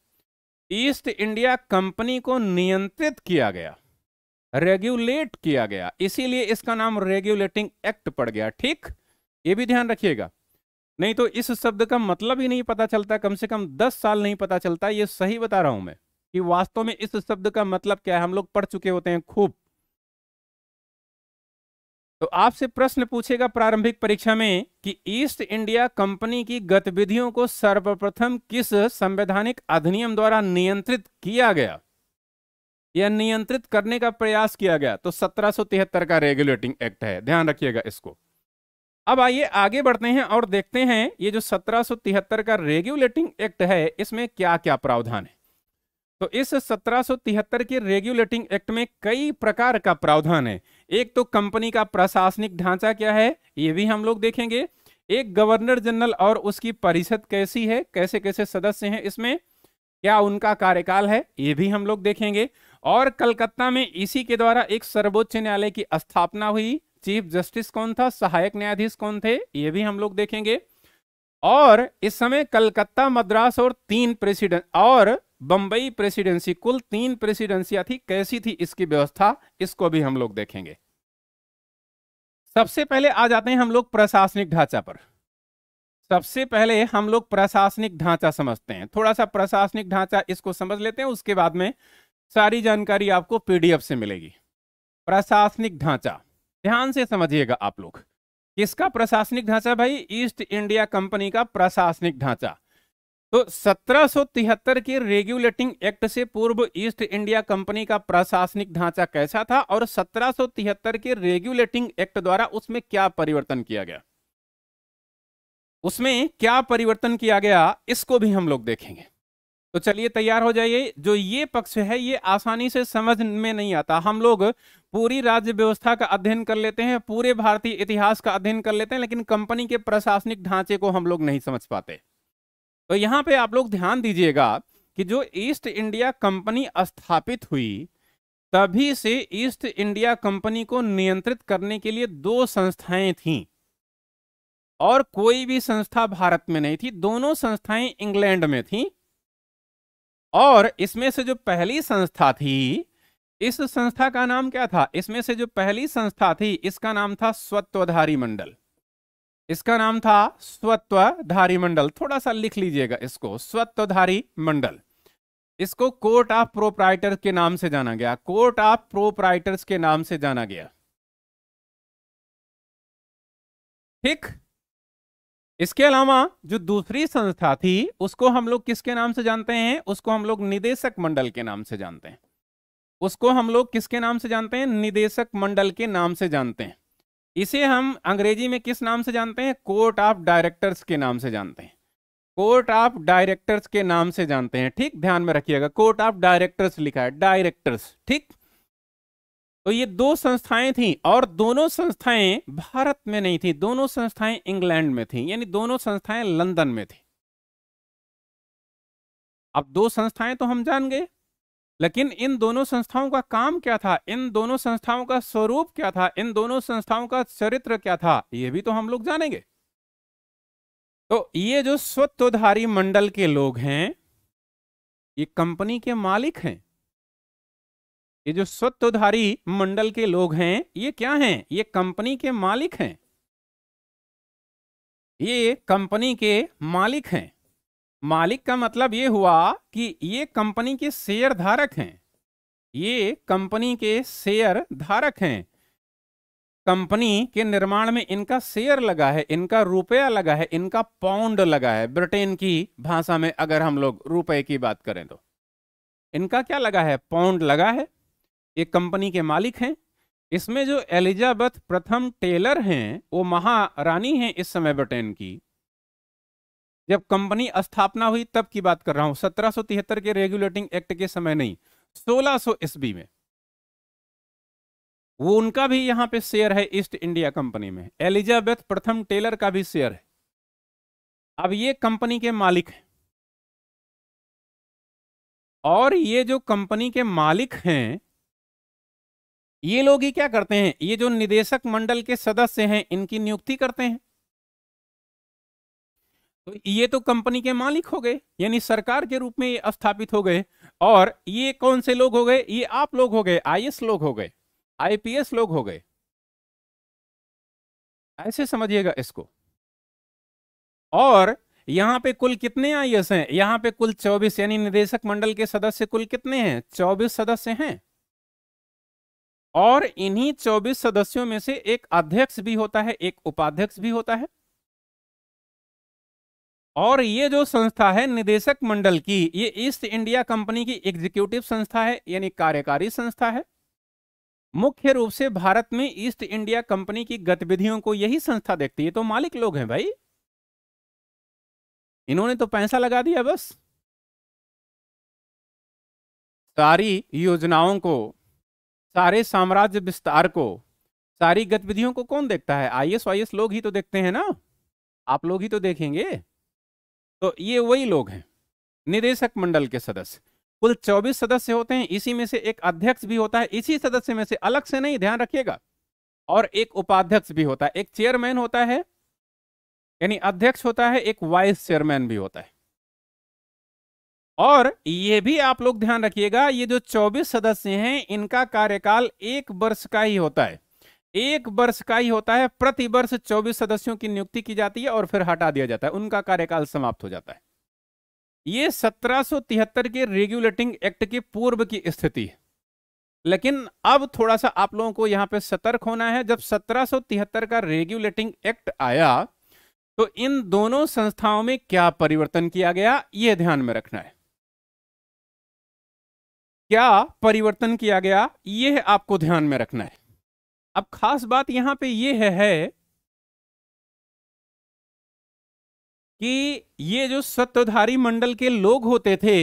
ईस्ट इंडिया कंपनी को नियंत्रित किया गया रेगुलेट किया गया इसीलिए इसका नाम रेगुलेटिंग एक्ट पड़ गया ठीक ये भी ध्यान रखिएगा नहीं तो इस शब्द का मतलब ही नहीं पता चलता कम से कम दस साल नहीं पता चलता ये सही बता रहा हूं मैं कि वास्तव में इस शब्द का मतलब क्या है हम लोग पढ़ चुके होते हैं खूब तो आपसे प्रश्न पूछेगा प्रारंभिक परीक्षा में कि ईस्ट इंडिया कंपनी की गतिविधियों को सर्वप्रथम किस संवैधानिक अधिनियम द्वारा नियंत्रित किया गया या नियंत्रित करने का प्रयास किया गया तो 1773 का रेगुलेटिंग एक्ट है ध्यान रखिएगा इसको अब आइए आगे बढ़ते हैं और देखते हैं ये जो 1773 का रेगुलेटिंग एक्ट है इसमें क्या क्या प्रावधान है तो इस 1773 के रेगुलेटिंग एक्ट में कई प्रकार का प्रावधान है एक तो कंपनी का प्रशासनिक ढांचा क्या है ये भी हम लोग देखेंगे एक गवर्नर जनरल और उसकी परिषद कैसी है कैसे कैसे सदस्य हैं इसमें क्या उनका कार्यकाल है ये भी हम लोग देखेंगे और कलकत्ता में इसी के द्वारा एक सर्वोच्च न्यायालय की स्थापना हुई चीफ जस्टिस कौन था सहायक न्यायाधीश कौन थे ये भी हम लोग देखेंगे और इस समय कलकत्ता मद्रास और तीन प्रेसिडेंट और बंबई प्रेसिडेंसी कुल तीन प्रेसिडेंसियां थी कैसी थी इसकी व्यवस्था इसको भी हम लोग देखेंगे सबसे पहले आ जाते हैं हम लोग प्रशासनिक ढांचा पर सबसे पहले हम लोग प्रशासनिक ढांचा समझते हैं थोड़ा सा प्रशासनिक ढांचा इसको समझ लेते हैं उसके बाद में सारी जानकारी आपको पीडीएफ से मिलेगी प्रशासनिक ढांचा ध्यान से समझिएगा आप लोग किसका प्रशासनिक ढांचा भाई ईस्ट इंडिया कंपनी का प्रशासनिक ढांचा तो 1773 के रेगुलेटिंग एक्ट से पूर्व ईस्ट इंडिया कंपनी का प्रशासनिक ढांचा कैसा था और 1773 के रेगुलेटिंग एक्ट द्वारा उसमें क्या परिवर्तन किया गया उसमें क्या परिवर्तन किया गया इसको भी हम लोग देखेंगे तो चलिए तैयार हो जाइए जो ये पक्ष है ये आसानी से समझ में नहीं आता हम लोग पूरी राज्य व्यवस्था का अध्ययन कर लेते हैं पूरे भारतीय इतिहास का अध्ययन कर लेते हैं लेकिन कंपनी के प्रशासनिक ढांचे को हम लोग नहीं समझ पाते तो यहाँ पे आप लोग ध्यान दीजिएगा कि जो ईस्ट इंडिया कंपनी स्थापित हुई तभी से ईस्ट इंडिया कंपनी को नियंत्रित करने के लिए दो संस्थाएं थी और कोई भी संस्था भारत में नहीं थी दोनों संस्थाएं इंग्लैंड में थीं और इसमें से जो पहली संस्था थी इस संस्था का नाम क्या था इसमें से जो पहली संस्था थी इसका नाम था स्वत्वधारी मंडल इसका नाम था स्वत्वधारी मंडल थोड़ा सा लिख लीजिएगा इसको स्वत्वधारी मंडल इसको कोर्ट ऑफ प्रोपराइटर्स के नाम से जाना गया कोर्ट ऑफ प्रोपराइटर्स के नाम से जाना गया ठीक इसके अलावा जो दूसरी संस्था थी उसको हम लोग किसके नाम से जानते हैं उसको हम लोग निदेशक मंडल के नाम से जानते हैं उसको हम लोग किसके नाम से जानते हैं निदेशक मंडल के नाम से जानते हैं इसे हम अंग्रेजी में किस नाम से जानते हैं कोर्ट ऑफ डायरेक्टर्स के नाम से जानते हैं कोर्ट ऑफ डायरेक्टर्स के नाम से जानते हैं ठीक ध्यान में रखिएगा कोर्ट ऑफ डायरेक्टर्स लिखा है डायरेक्टर्स ठीक तो ये दो संस्थाएं थीं और दोनों संस्थाएं भारत में नहीं थी दोनों संस्थाएं इंग्लैंड में थीं यानी दोनों संस्थाएं लंदन में थी अब दो संस्थाएं तो हम जान गए लेकिन इन दोनों संस्थाओं का काम क्या था इन दोनों संस्थाओं का स्वरूप क्या था इन दोनों संस्थाओं का चरित्र क्या था ये भी तो हम लोग जानेंगे तो ये जो स्वत्वधारी मंडल के लोग हैं ये कंपनी के मालिक हैं ये जो स्वत्वधारी मंडल के लोग हैं ये क्या हैं ये कंपनी के मालिक हैं ये कंपनी के मालिक हैं मालिक का मतलब ये हुआ कि ये कंपनी के शेयर धारक हैं ये कंपनी के शेयर धारक हैं कंपनी के निर्माण में इनका शेयर लगा है इनका रुपया लगा है इनका पाउंड लगा है ब्रिटेन की भाषा में अगर हम लोग रुपए की बात करें तो इनका क्या लगा है पाउंड लगा है एक कंपनी के मालिक हैं इसमें जो एलिजाबेथ प्रथम टेलर हैं वो महारानी हैं इस समय ब्रिटेन की जब कंपनी स्थापना हुई तब की बात कर रहा हूं 1773 के रेगुलेटिंग एक्ट के समय नहीं 1600 सो ईस्वी में वो उनका भी यहां पे शेयर है ईस्ट इंडिया कंपनी में एलिजाबेथ प्रथम टेलर का भी शेयर है अब ये कंपनी के मालिक हैं और ये जो कंपनी के मालिक हैं ये लोग ही क्या करते हैं ये जो निदेशक मंडल के सदस्य हैं इनकी नियुक्ति करते हैं तो ये तो कंपनी के मालिक हो गए यानी सरकार के रूप में ये स्थापित हो गए और ये कौन से लोग हो गए ये आप लोग हो गए आई लोग हो गए आईपीएस लोग हो गए ऐसे समझिएगा इसको और यहां पे कुल कितने आई हैं यहाँ पे कुल 24 यानी निदेशक मंडल के सदस्य कुल कितने हैं 24 सदस्य हैं और इन्हीं 24 सदस्यों में से एक अध्यक्ष भी होता है एक उपाध्यक्ष भी होता है और ये जो संस्था है निदेशक मंडल की ये ईस्ट इंडिया कंपनी की एग्जीक्यूटिव संस्था है यानी कार्यकारी संस्था है मुख्य रूप से भारत में ईस्ट इंडिया कंपनी की गतिविधियों को यही संस्था देखती है तो मालिक लोग हैं भाई इन्होंने तो पैसा लगा दिया बस सारी योजनाओं को सारे साम्राज्य विस्तार को सारी गतिविधियों को कौन देखता है आई एस वाई एस लोग ही तो देखते हैं ना आप लोग ही तो देखेंगे तो ये वही लोग हैं निदेशक मंडल के सदस्य कुल 24 सदस्य होते हैं इसी में से एक अध्यक्ष भी होता है इसी सदस्य में से अलग से नहीं ध्यान रखिएगा और एक उपाध्यक्ष भी होता है एक चेयरमैन होता है यानी अध्यक्ष होता है एक वाइस चेयरमैन भी होता है और ये भी आप लोग ध्यान रखिएगा ये जो 24 सदस्य हैं इनका कार्यकाल एक वर्ष का ही होता है एक वर्ष का ही होता है प्रति वर्ष चौबीस सदस्यों की नियुक्ति की जाती है और फिर हटा दिया जाता है उनका कार्यकाल समाप्त हो जाता है ये 1773 के रेगुलेटिंग एक्ट के पूर्व की स्थिति है लेकिन अब थोड़ा सा आप लोगों को यहां पे सतर्क होना है जब 1773 का रेगुलेटिंग एक्ट आया तो इन दोनों संस्थाओं में क्या परिवर्तन किया गया यह ध्यान में रखना है क्या परिवर्तन किया गया यह आपको ध्यान में रखना है अब खास बात यहां पे यह है, है कि ये जो सत्वधारी मंडल के लोग होते थे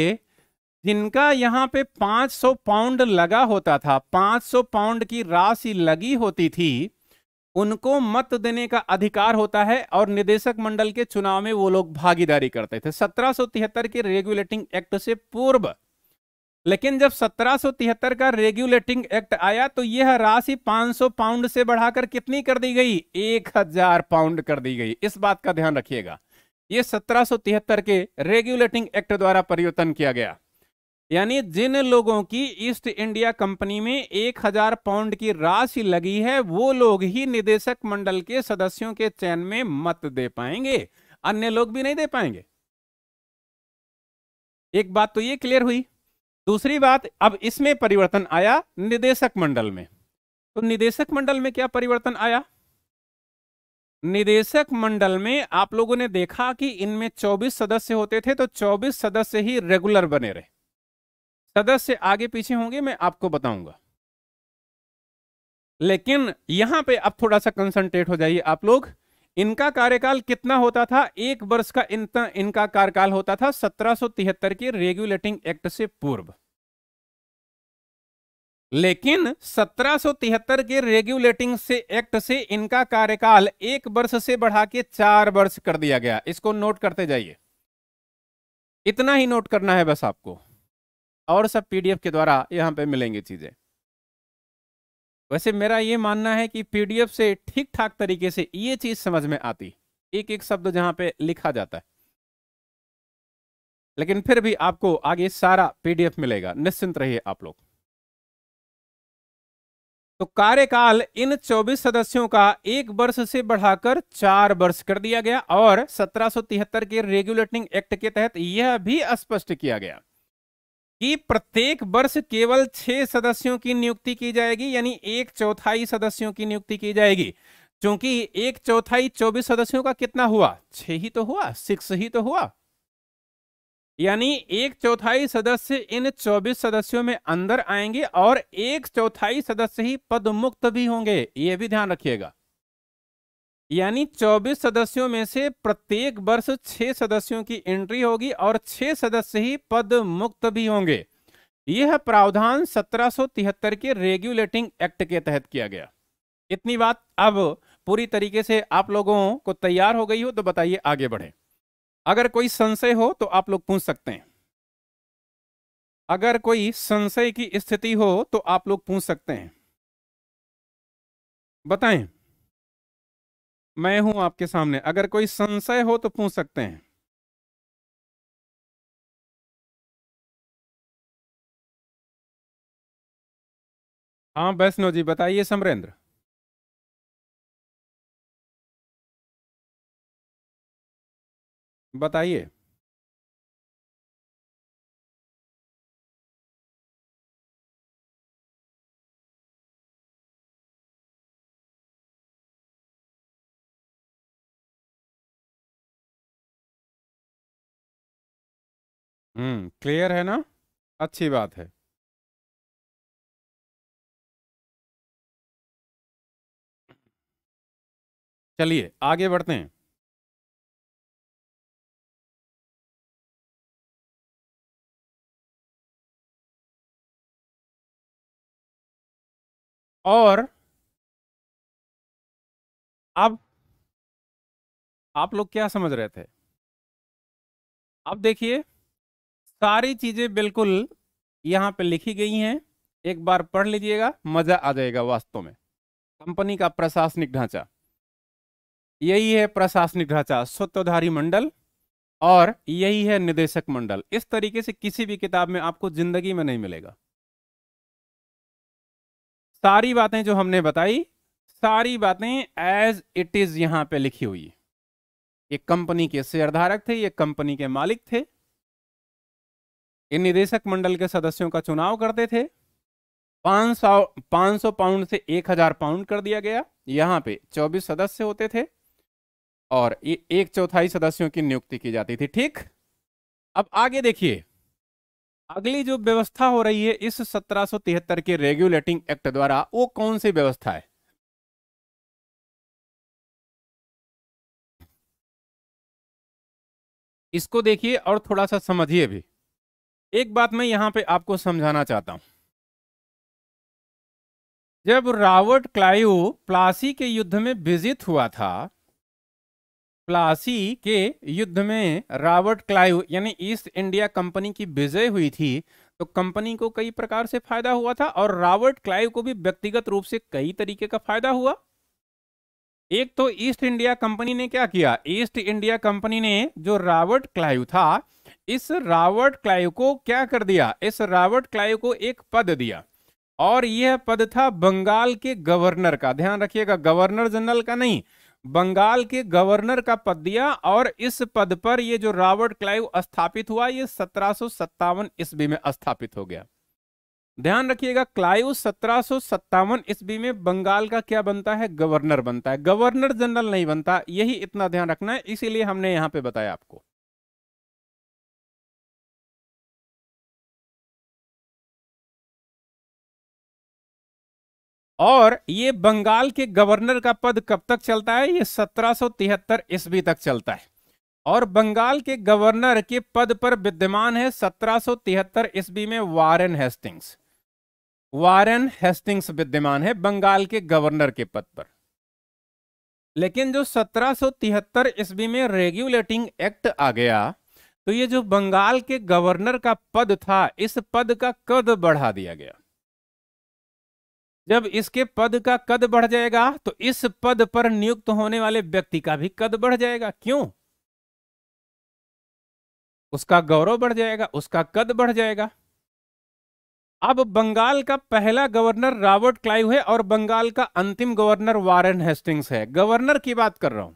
जिनका यहां पे 500 पाउंड लगा होता था 500 पाउंड की राशि लगी होती थी उनको मत देने का अधिकार होता है और निदेशक मंडल के चुनाव में वो लोग भागीदारी करते थे सत्रह के रेगुलेटिंग एक्ट से पूर्व लेकिन जब 1773 का रेगुलेटिंग एक्ट आया तो यह राशि 500 पाउंड से बढ़ाकर कितनी कर दी गई 1000 पाउंड कर दी गई इस बात का ध्यान रखिएगा यह 1773 के रेगुलेटिंग एक्ट द्वारा परिवर्तन किया गया यानी जिन लोगों की ईस्ट इंडिया कंपनी में 1000 पाउंड की राशि लगी है वो लोग ही निदेशक मंडल के सदस्यों के चयन में मत दे पाएंगे अन्य लोग भी नहीं दे पाएंगे एक बात तो ये क्लियर हुई दूसरी बात अब इसमें परिवर्तन आया निदेशक मंडल में तो निदेशक मंडल में क्या परिवर्तन आया निदेशक मंडल में आप लोगों ने देखा कि इनमें 24 सदस्य होते थे तो 24 सदस्य ही रेगुलर बने रहे सदस्य आगे पीछे होंगे मैं आपको बताऊंगा लेकिन यहां पे अब थोड़ा सा कंसंट्रेट हो जाइए आप लोग इनका कार्यकाल कितना होता था एक वर्ष का इनका कार्यकाल होता था सत्रह के रेगुलेटिंग एक्ट से पूर्व लेकिन 1773 के रेगुलेटिंग से एक्ट से इनका कार्यकाल एक वर्ष से बढ़ा के चार वर्ष कर दिया गया इसको नोट करते जाइए इतना ही नोट करना है बस आपको और सब पीडीएफ के द्वारा यहां पे मिलेंगे चीजें वैसे मेरा ये मानना है कि पीडीएफ से ठीक ठाक तरीके से ये चीज समझ में आती एक एक शब्द जहां पे लिखा जाता है लेकिन फिर भी आपको आगे सारा पीडीएफ मिलेगा निश्चिंत रहिए आप लोग तो कार्यकाल इन 24 सदस्यों का एक वर्ष से बढ़ाकर चार वर्ष कर दिया गया और 1773 के रेगुलेटिंग एक्ट के तहत यह भी स्पष्ट किया गया कि प्रत्येक वर्ष केवल छह सदस्यों की नियुक्ति की जाएगी यानी एक चौथाई सदस्यों की नियुक्ति की जाएगी क्योंकि एक चौथाई चौबीस सदस्यों का कितना हुआ छह ही तो हुआ सिक्स ही तो हुआ यानी एक चौथाई सदस्य इन 24 सदस्यों में अंदर आएंगे और एक चौथाई सदस्य ही पद मुक्त भी होंगे ये भी ध्यान रखिएगा यानी 24 सदस्यों में से प्रत्येक वर्ष छह सदस्यों की एंट्री होगी और छह सदस्य ही पद मुक्त भी होंगे यह प्रावधान 1773 के रेगुलेटिंग एक्ट के तहत किया गया इतनी बात अब पूरी तरीके से आप लोगों को तैयार हो गई हो तो बताइए आगे बढ़ें अगर कोई संशय हो तो आप लोग पूछ सकते हैं अगर कोई संशय की स्थिति हो तो आप लोग पूछ सकते हैं बताएं मैं हूं आपके सामने अगर कोई संशय हो तो पूछ सकते हैं हाँ वैष्णव जी बताइए समरेंद्र बताइए हम्म क्लियर है ना अच्छी बात है चलिए आगे बढ़ते हैं और अब आप लोग क्या समझ रहे थे अब देखिए सारी चीजें बिल्कुल यहां पे लिखी गई हैं एक बार पढ़ लीजिएगा मजा आ जाएगा वास्तव में कंपनी का प्रशासनिक ढांचा यही है प्रशासनिक ढांचा स्वत्वधारी मंडल और यही है निदेशक मंडल इस तरीके से किसी भी किताब में आपको जिंदगी में नहीं मिलेगा सारी बातें जो हमने बताई सारी बातें एज इट इज यहां पे लिखी हुई है ये कंपनी के शेयरधारक थे ये कंपनी के मालिक थे ये निदेशक मंडल के सदस्यों का चुनाव करते थे पांच सौ पांच सौ पाउंड से एक हजार पाउंड कर दिया गया यहाँ पे चौबीस सदस्य होते थे और ये एक चौथाई सदस्यों की नियुक्ति की जाती थी ठीक अब आगे देखिए अगली जो व्यवस्था हो रही है इस 1773 के रेगुलेटिंग एक्ट द्वारा वो कौन सी व्यवस्था है इसको देखिए और थोड़ा सा समझिए भी एक बात मैं यहां पे आपको समझाना चाहता हूं जब रॉबर्ट क्लाइव प्लासी के युद्ध में विजित हुआ था प्लासी के युद्ध में रॉबर्ट क्लाइव यानी ईस्ट इंडिया कंपनी की विजय हुई थी तो कंपनी को कई प्रकार से फायदा हुआ था और रॉबर्ट क्लाइव को भी व्यक्तिगत रूप से कई तरीके का फायदा हुआ एक तो ईस्ट इंडिया कंपनी ने क्या किया ईस्ट इंडिया कंपनी ने जो रॉबर्ट क्लाइव था इस रॉबर्ट क्लाइव को क्या कर दिया इस रॉबर्ट क्लाइव को एक पद दिया और यह पद था बंगाल के गवर्नर का ध्यान रखिएगा गवर्नर जनरल का नहीं बंगाल के गवर्नर का पद दिया और इस पद पर ये जो रॉबर्ट क्लाइव स्थापित हुआ ये सत्रह ईस्वी में स्थापित हो गया ध्यान रखिएगा क्लाइव सत्रह ईस्वी में बंगाल का क्या बनता है गवर्नर बनता है गवर्नर जनरल नहीं बनता यही इतना ध्यान रखना है इसीलिए हमने यहां पे बताया आपको और ये बंगाल के गवर्नर का पद कब तक चलता है ये 1773 ईस्वी तक चलता है और बंगाल के गवर्नर के पद पर विद्यमान है 1773 ईस्वी में वारेन हेस्टिंग्स वारेन हेस्टिंग्स विद्यमान है बंगाल के गवर्नर के पद पर लेकिन जो 1773 ईस्वी में रेगुलेटिंग एक्ट आ गया तो ये जो बंगाल के गवर्नर का पद था इस पद का कद बढ़ा दिया गया जब इसके पद का कद बढ़ जाएगा तो इस पद पर नियुक्त होने वाले व्यक्ति का भी कद बढ़ जाएगा क्यों उसका गौरव बढ़ जाएगा उसका कद बढ़ जाएगा अब बंगाल का पहला गवर्नर रॉबर्ट क्लाइव है और बंगाल का अंतिम गवर्नर वारेन हेस्टिंग्स है गवर्नर की बात कर रहा हूं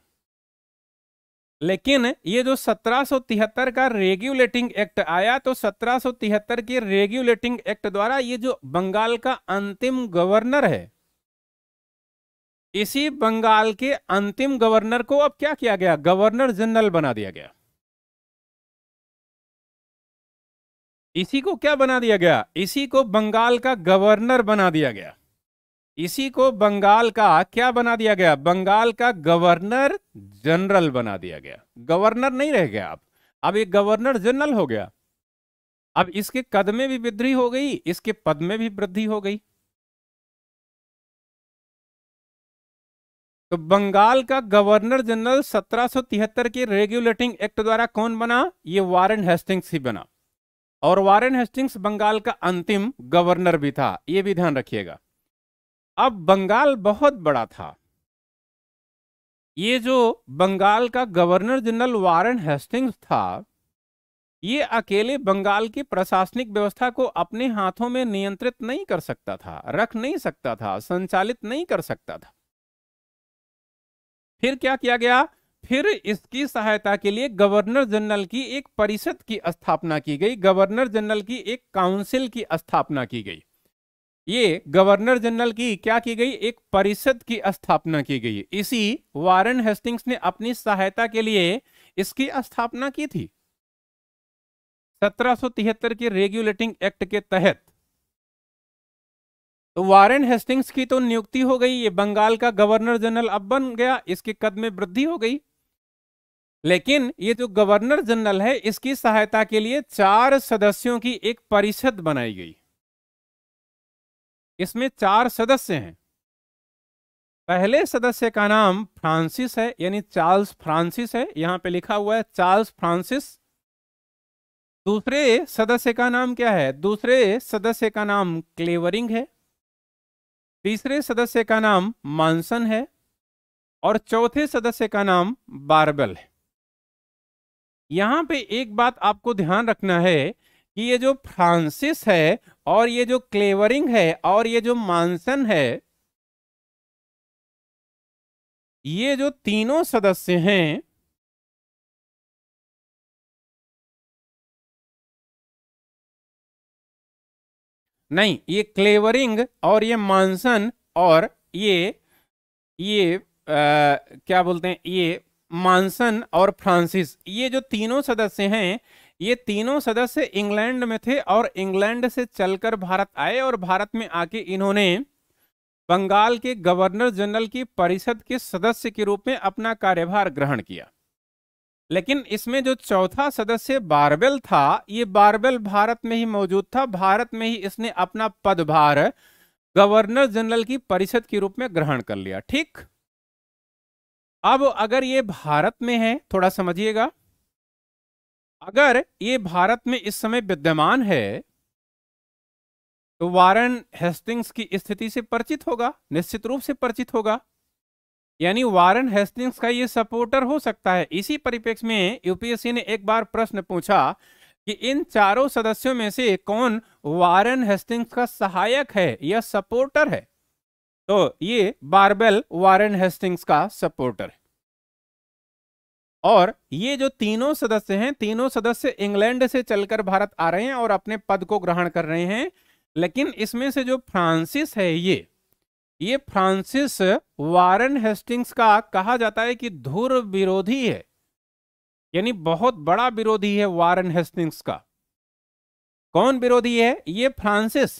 लेकिन ये जो 1773 का रेगुलेटिंग एक्ट आया तो 1773 के रेगुलेटिंग एक्ट द्वारा ये जो बंगाल का अंतिम गवर्नर है इसी बंगाल के अंतिम गवर्नर को अब क्या किया गया गवर्नर जनरल बना दिया गया इसी को क्या बना दिया गया इसी को बंगाल का गवर्नर बना दिया गया इसी को बंगाल का क्या बना दिया गया बंगाल का गवर्नर जनरल बना दिया गया गवर्नर नहीं रह गया अब अब ये गवर्नर जनरल हो गया अब इसके कद में भी वृद्धि हो गई इसके पद में भी वृद्धि हो गई तो बंगाल का गवर्नर जनरल 1773 के रेगुलेटिंग एक्ट द्वारा कौन बना ये वारेन हेस्टिंग्स ही बना और वारेन हेस्टिंग्स बंगाल का अंतिम गवर्नर भी था ये भी ध्यान रखिएगा अब बंगाल बहुत बड़ा था ये जो बंगाल का गवर्नर जनरल वारन हेस्टिंग्स था ये अकेले बंगाल की प्रशासनिक व्यवस्था को अपने हाथों में नियंत्रित नहीं कर सकता था रख नहीं सकता था संचालित नहीं कर सकता था फिर क्या किया गया फिर इसकी सहायता के लिए गवर्नर जनरल की एक परिषद की स्थापना की गई गवर्नर जनरल की एक काउंसिल की स्थापना की गई ये गवर्नर जनरल की क्या की गई एक परिषद की स्थापना की गई इसी वारन हेस्टिंग्स ने अपनी सहायता के लिए इसकी स्थापना की थी 1773 के रेगुलेटिंग एक्ट के तहत तो वारेन हेस्टिंग्स की तो नियुक्ति हो गई ये बंगाल का गवर्नर जनरल अब बन गया इसके कद में वृद्धि हो गई लेकिन ये जो गवर्नर जनरल है इसकी सहायता के लिए चार सदस्यों की एक परिषद बनाई गई इसमें चार सदस्य हैं पहले सदस्य का नाम फ्रांसिस है यानी चार्ल्स फ्रांसिस है यहां पे लिखा हुआ है चार्ल्स फ्रांसिस दूसरे सदस्य का नाम क्या है दूसरे सदस्य का नाम क्लेवरिंग है तीसरे सदस्य का नाम मानसन है और चौथे सदस्य का नाम बारबल है यहां पे एक बात आपको ध्यान रखना है कि ये जो फ्रांसिस है और ये जो क्लेवरिंग है और ये जो मानसन है ये जो तीनों सदस्य हैं नहीं ये क्लेवरिंग और ये मानसन और ये ये आ, क्या बोलते हैं ये मानसन और फ्रांसिस ये जो तीनों सदस्य हैं ये तीनों सदस्य इंग्लैंड में थे और इंग्लैंड से चलकर भारत आए और भारत में आके इन्होंने बंगाल के गवर्नर जनरल की परिषद के सदस्य के रूप में अपना कार्यभार ग्रहण किया लेकिन इसमें जो चौथा सदस्य बारबेल था ये बारबेल भारत में ही मौजूद था भारत में ही इसने अपना पदभार गवर्नर जनरल की परिषद के रूप में ग्रहण कर लिया ठीक अब अगर ये भारत में है थोड़ा समझिएगा अगर ये भारत में इस समय विद्यमान है तो वारन हेस्टिंग्स की स्थिति से परिचित होगा निश्चित रूप से परिचित होगा यानी वारन हेस्टिंग्स का ये सपोर्टर हो सकता है इसी परिप्रेक्ष्य में यूपीएससी ने एक बार प्रश्न पूछा कि इन चारों सदस्यों में से कौन वारन हेस्टिंग्स का सहायक है या सपोर्टर है तो ये बारबेल वारन हेस्टिंग्स का सपोर्टर है और ये जो तीनों सदस्य हैं तीनों सदस्य इंग्लैंड से चलकर भारत आ रहे हैं और अपने पद को ग्रहण कर रहे हैं लेकिन इसमें से जो फ्रांसिस है ये ये फ्रांसिस वारन हेस्टिंग्स का कहा जाता है कि धुर विरोधी है यानी बहुत बड़ा विरोधी है वारन हेस्टिंग्स का कौन विरोधी है ये फ्रांसिस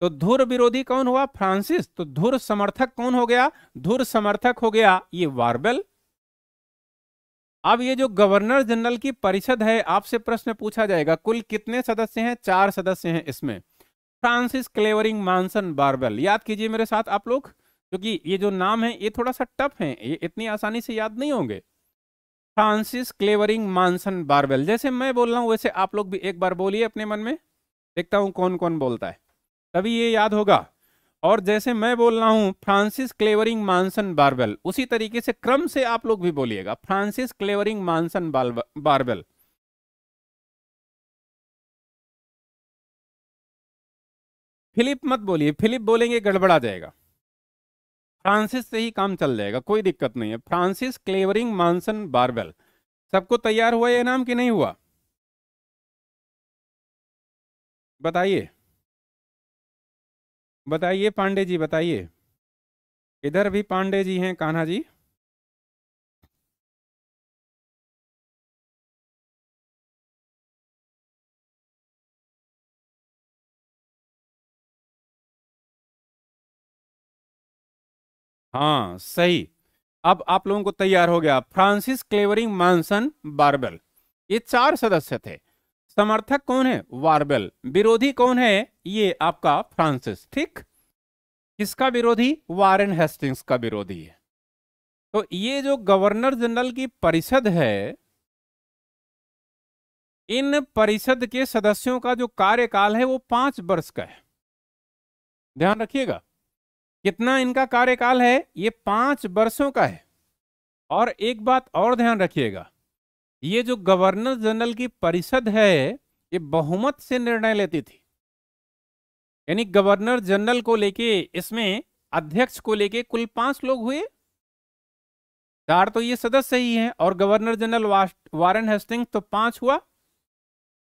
तो धुर विरोधी कौन हुआ फ्रांसिस तो धुर समर्थक कौन हो गया धुर समर्थक हो गया ये वार्बल अब ये जो गवर्नर जनरल की परिषद है आपसे प्रश्न पूछा जाएगा कुल कितने सदस्य हैं चार सदस्य हैं इसमें फ्रांसिस क्लेवरिंग मानसन बारबेल याद कीजिए मेरे साथ आप लोग क्योंकि ये जो नाम है ये थोड़ा सा टफ है ये इतनी आसानी से याद नहीं होंगे फ्रांसिस क्लेवरिंग मानसन बारबेल जैसे मैं बोल रहा हूँ वैसे आप लोग भी एक बार बोलिए अपने मन में देखता हूँ कौन कौन बोलता है तभी ये याद होगा और जैसे मैं बोल रहा हूं फ्रांसिस क्लेवरिंग मानसन बारबेल उसी तरीके से क्रम से आप लोग भी बोलिएगा Francis Clavering Monson Barwell Philip मत बोलिए फिलिप बोलेंगे गड़बड़ा जाएगा फ्रांसिस से ही काम चल जाएगा कोई दिक्कत नहीं है फ्रांसिस क्लेवरिंग मानसन बारबेल सबको तैयार हुआ यह नाम कि नहीं हुआ बताइए बताइए पांडे जी बताइए इधर भी पांडे जी हैं कान्हा जी हाँ सही अब आप लोगों को तैयार हो गया फ्रांसिस क्लेवरिंग मानसन बार्बल ये चार सदस्य थे समर्थक कौन है वार्बेल विरोधी कौन है ये आपका फ्रांसिस ठीक किसका विरोधी वारेन हेस्टिंग्स का विरोधी है तो ये जो गवर्नर जनरल की परिषद है इन परिषद के सदस्यों का जो कार्यकाल है वो पांच वर्ष का है ध्यान रखिएगा कितना इनका कार्यकाल है ये पांच वर्षों का है और एक बात और ध्यान रखिएगा ये जो गवर्नर जनरल की परिषद है ये बहुमत से निर्णय लेती थी यानी गवर्नर जनरल को लेके इसमें अध्यक्ष को लेके कुल पांच लोग हुए चार तो ये सदस्य ही हैं और गवर्नर जनरल वारन हेस्टिंग तो पांच हुआ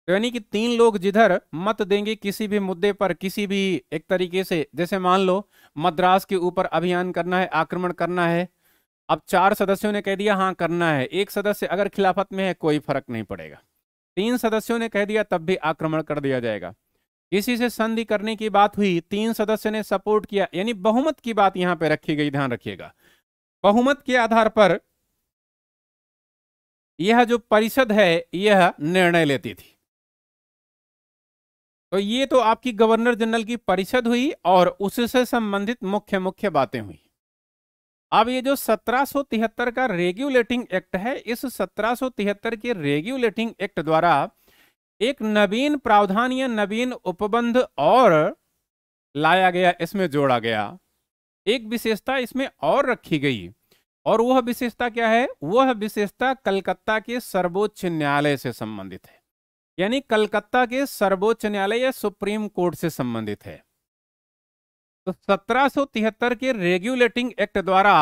तो यानी कि तीन लोग जिधर मत देंगे किसी भी मुद्दे पर किसी भी एक तरीके से जैसे मान लो मद्रास के ऊपर अभियान करना है आक्रमण करना है अब चार सदस्यों ने कह दिया हाँ करना है एक सदस्य अगर खिलाफत में है कोई फर्क नहीं पड़ेगा तीन सदस्यों ने कह दिया तब भी आक्रमण कर दिया जाएगा इसी से संधि करने की बात हुई तीन सदस्य ने सपोर्ट किया यानी बहुमत की बात यहां पे रखी गई ध्यान रखिएगा बहुमत के आधार पर यह जो परिषद है यह निर्णय लेती थी तो ये तो आपकी गवर्नर जनरल की परिषद हुई और उससे संबंधित मुख्य मुख्य बातें हुई अब ये जो 1773 का रेगुलेटिंग एक्ट है इस 1773 के रेगुलेटिंग एक्ट द्वारा एक नवीन प्रावधान या नवीन उपबंध और लाया गया इसमें जोड़ा गया एक विशेषता इसमें और रखी गई और वह विशेषता क्या है वह विशेषता कलकत्ता के सर्वोच्च न्यायालय से संबंधित है यानी कलकत्ता के सर्वोच्च न्यायालय या सुप्रीम कोर्ट से संबंधित है तो 1773 के रेगुलेटिंग एक्ट द्वारा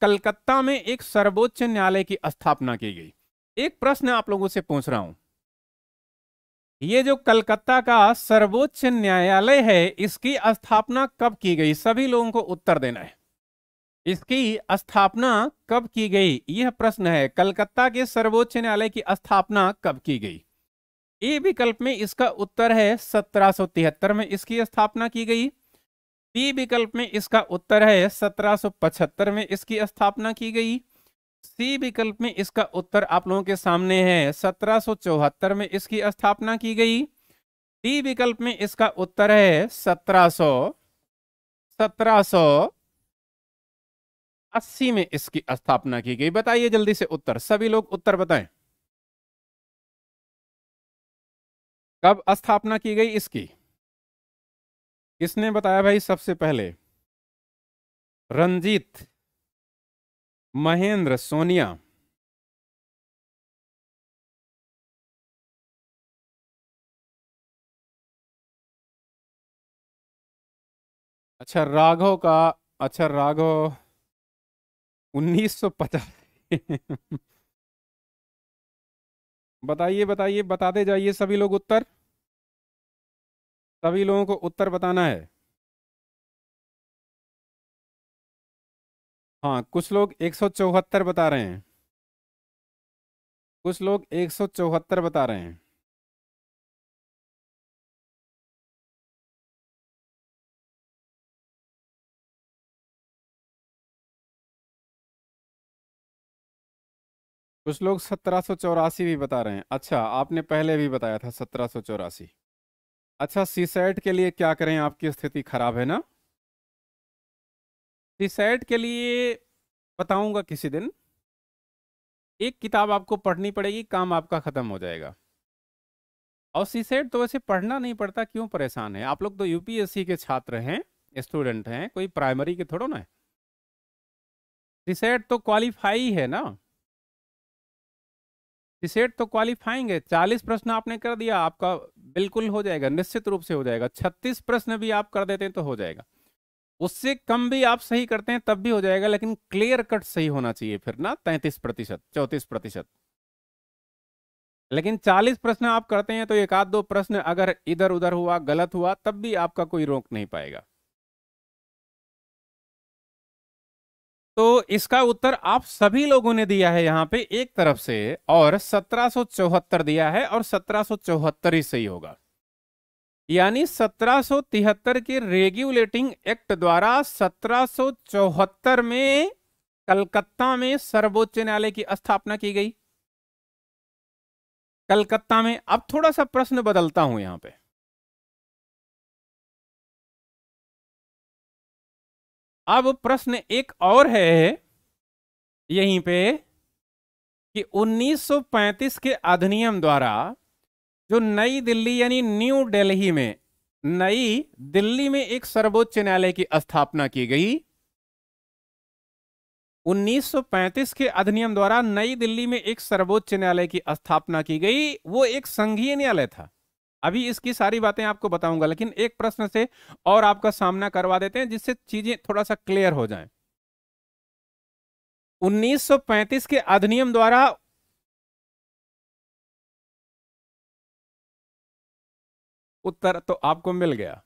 कलकत्ता में एक सर्वोच्च न्यायालय की स्थापना की गई एक प्रश्न आप लोगों से पूछ रहा हूं ये जो कलकत्ता का सर्वोच्च न्यायालय है इसकी स्थापना कब की गई सभी लोगों को उत्तर देना है इसकी स्थापना कब की गई यह प्रश्न है कलकत्ता के सर्वोच्च न्यायालय की स्थापना कब की गई ए विकल्प में इसका उत्तर है 1773 में इसकी स्थापना की गई बी विकल्प में इसका उत्तर है 1775 में इसकी स्थापना की गई सी विकल्प में इसका उत्तर आप लोगों के सामने है 1774 में इसकी स्थापना की गई डी विकल्प में इसका उत्तर है 1700 1780 में इसकी स्थापना की गई बताइए जल्दी से उत्तर सभी लोग उत्तर बताएं कब स्थापना की गई इसकी किसने बताया भाई सबसे पहले रंजीत महेंद्र सोनिया अच्छा राघव का अच्छा राघव 1950 बताइए बताइए बताते जाइए सभी लोग उत्तर सभी लोगों को उत्तर बताना है हाँ कुछ लोग एक सौ चौहत्तर बता रहे हैं कुछ लोग एक सौ चौहत्तर बता रहे हैं कुछ लोग सत्रह सौ चौरासी भी बता रहे हैं अच्छा आपने पहले भी बताया था सत्रह सौ चौरासी अच्छा सीसेट के लिए क्या करें आपकी स्थिति खराब है ना सीसेट के लिए बताऊंगा किसी दिन एक किताब आपको पढ़नी पड़ेगी काम आपका ख़त्म हो जाएगा और सीसेट तो वैसे पढ़ना नहीं पड़ता क्यों परेशान है आप लोग तो यूपीएससी के छात्र हैं स्टूडेंट हैं कोई प्राइमरी के थोड़ो ना है सीसेट तो क्वालिफाई है ना सेट तो क्वालिफाइंग है चालीस प्रश्न आपने कर दिया आपका बिल्कुल हो जाएगा निश्चित रूप से हो जाएगा छत्तीस प्रश्न भी आप कर देते हैं तो हो जाएगा उससे कम भी आप सही करते हैं तब भी हो जाएगा लेकिन क्लियर कट सही होना चाहिए फिर ना तैंतीस प्रतिशत चौंतीस प्रतिशत लेकिन चालीस प्रश्न आप करते हैं तो एक आध दो प्रश्न अगर इधर उधर हुआ गलत हुआ तब भी आपका कोई रोक नहीं पाएगा तो इसका उत्तर आप सभी लोगों ने दिया है यहाँ पे एक तरफ से और 1774 दिया है और 1774 ही सही होगा यानी 1773 के रेगुलेटिंग एक्ट द्वारा 1774 में कलकत्ता में सर्वोच्च न्यायालय की स्थापना की गई कलकत्ता में अब थोड़ा सा प्रश्न बदलता हूं यहां पे अब प्रश्न एक और है यहीं पे कि 1935 के अधिनियम द्वारा जो नई दिल्ली यानी न्यू दिल्ली में नई दिल्ली में एक सर्वोच्च न्यायालय की स्थापना की गई 1935 के अधिनियम द्वारा नई दिल्ली में एक सर्वोच्च न्यायालय की स्थापना की गई वो एक संघीय न्यायालय था अभी इसकी सारी बातें आपको बताऊंगा लेकिन एक प्रश्न से और आपका सामना करवा देते हैं जिससे चीजें थोड़ा सा क्लियर हो जाए 1935 के अधिनियम द्वारा उत्तर तो आपको मिल गया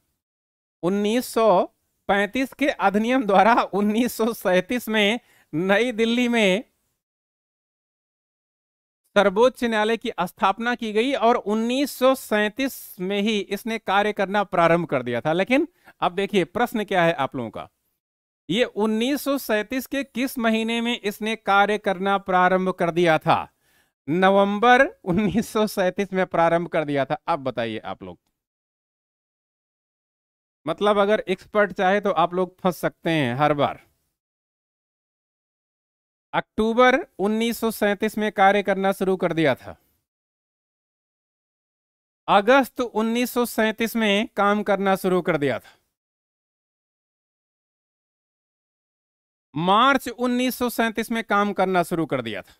1935 के अधिनियम द्वारा 1937 में नई दिल्ली में सर्वोच्च न्यायालय की स्थापना की गई और उन्नीस में ही इसने कार्य करना प्रारंभ कर दिया था लेकिन अब देखिए प्रश्न क्या है आप लोगों का ये 1937 के किस महीने में इसने कार्य करना प्रारंभ कर दिया था नवंबर 1937 में प्रारंभ कर दिया था अब बताइए आप लोग मतलब अगर एक्सपर्ट चाहे तो आप लोग फंस सकते हैं हर बार अक्टूबर 1937 में कार्य करना शुरू कर दिया था अगस्त 1937 में काम करना शुरू कर दिया था मार्च 1937 में काम करना शुरू कर दिया था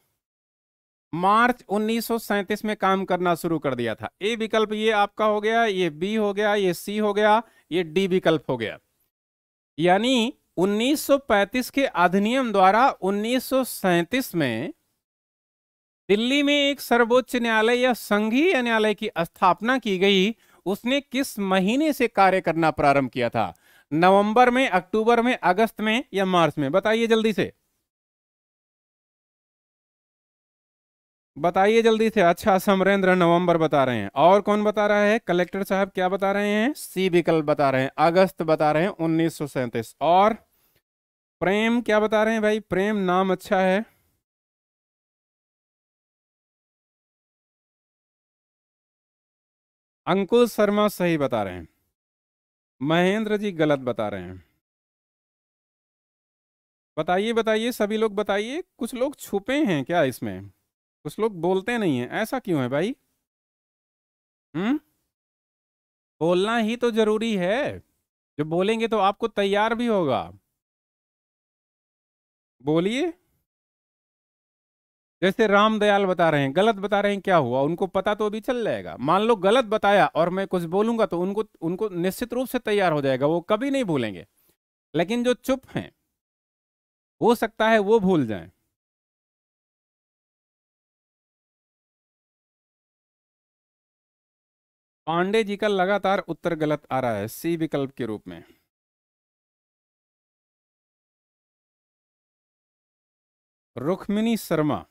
मार्च 1937 में काम करना शुरू कर दिया था ए विकल्प ये आपका हो गया ये बी हो गया ये सी हो गया ये डी विकल्प हो गया यानी 1935 के अधिनियम द्वारा 1937 में दिल्ली में एक सर्वोच्च न्यायालय या संघीय न्यायालय की स्थापना की गई उसने किस महीने से कार्य करना प्रारंभ किया था नवंबर में अक्टूबर में अगस्त में या मार्च में बताइए जल्दी से बताइए जल्दी से अच्छा समरेंद्र नवंबर बता रहे हैं और कौन बता रहा है कलेक्टर साहब क्या बता रहे हैं सी विकल्प बता रहे हैं अगस्त बता रहे हैं उन्नीस और प्रेम क्या बता रहे हैं भाई प्रेम नाम अच्छा है अंकुल शर्मा सही बता रहे हैं महेंद्र जी गलत बता रहे हैं बताइए बताइए सभी लोग बताइए कुछ लोग छुपे हैं क्या इसमें कुछ लोग बोलते नहीं हैं ऐसा क्यों है भाई हम्म बोलना ही तो जरूरी है जो बोलेंगे तो आपको तैयार भी होगा बोलिए जैसे रामदयाल बता रहे हैं गलत बता रहे हैं क्या हुआ उनको पता तो अभी चल जाएगा मान लो गलत बताया और मैं कुछ बोलूंगा तो उनको उनको निश्चित रूप से तैयार हो जाएगा वो कभी नहीं भूलेंगे लेकिन जो चुप हैं हो सकता है वो भूल जाए पांडे जी का लगातार उत्तर गलत आ रहा है सी विकल्प के रूप में रुक्मिनी शर्मा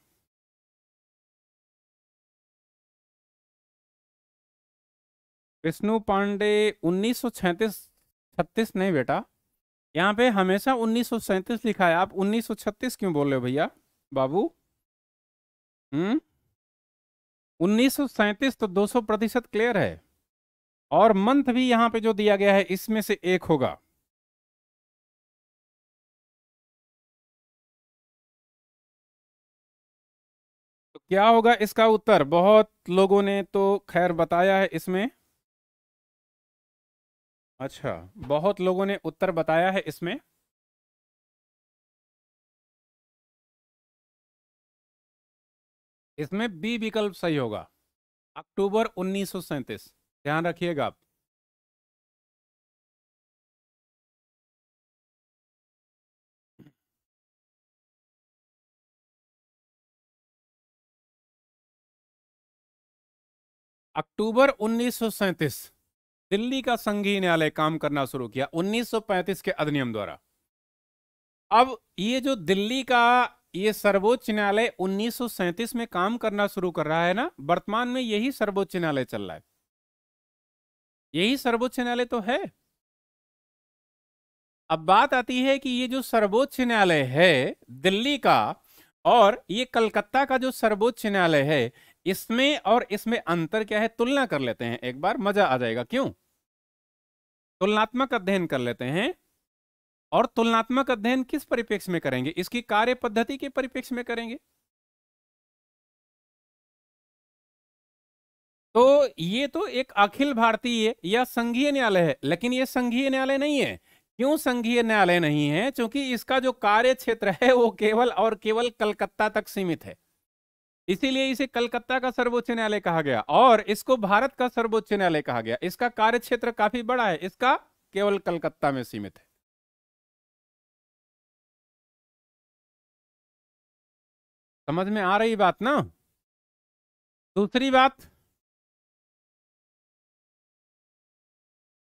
विष्णु पांडे उन्नीस सौ नहीं बेटा यहाँ पे हमेशा उन्नीस लिखा है आप 1936 क्यों बोल रहे हो भैया बाबू हम्म उन्नीस तो 200 प्रतिशत क्लियर है और मंथ भी यहाँ पे जो दिया गया है इसमें से एक होगा क्या होगा इसका उत्तर बहुत लोगों ने तो खैर बताया है इसमें अच्छा बहुत लोगों ने उत्तर बताया है इसमें इसमें बी विकल्प सही होगा अक्टूबर उन्नीस ध्यान रखिएगा आप अक्टूबर उन्नीस दिल्ली का संघीय न्यायालय काम करना शुरू किया 1935 के अधिनियम द्वारा अब ये जो दिल्ली का ये सर्वोच्च न्यायालय 1937 में काम करना शुरू कर रहा है ना वर्तमान में यही सर्वोच्च न्यायालय चल रहा है यही सर्वोच्च न्यायालय तो है अब बात आती है कि ये जो सर्वोच्च न्यायालय है दिल्ली का और ये कलकत्ता का जो सर्वोच्च न्यायालय है इसमें और इसमें अंतर क्या है तुलना कर लेते हैं एक बार मजा आ जाएगा क्यों तुलनात्मक अध्ययन कर लेते हैं और तुलनात्मक अध्ययन किस परिप्रेक्ष्य में करेंगे इसकी कार्य पद्धति के परिप्रेक्ष्य में करेंगे तो ये तो एक अखिल भारतीय या संघीय न्यायालय है लेकिन ये संघीय न्यायालय नहीं है क्यों संघीय न्यायालय नहीं है क्योंकि इसका जो कार्य क्षेत्र है वो केवल और केवल कलकत्ता तक सीमित है इसीलिए इसे कलकत्ता का सर्वोच्च न्यायालय कहा गया और इसको भारत का सर्वोच्च न्यायालय कहा गया इसका कार्य क्षेत्र काफी बड़ा है इसका केवल कलकत्ता में सीमित है समझ में आ रही बात ना दूसरी बात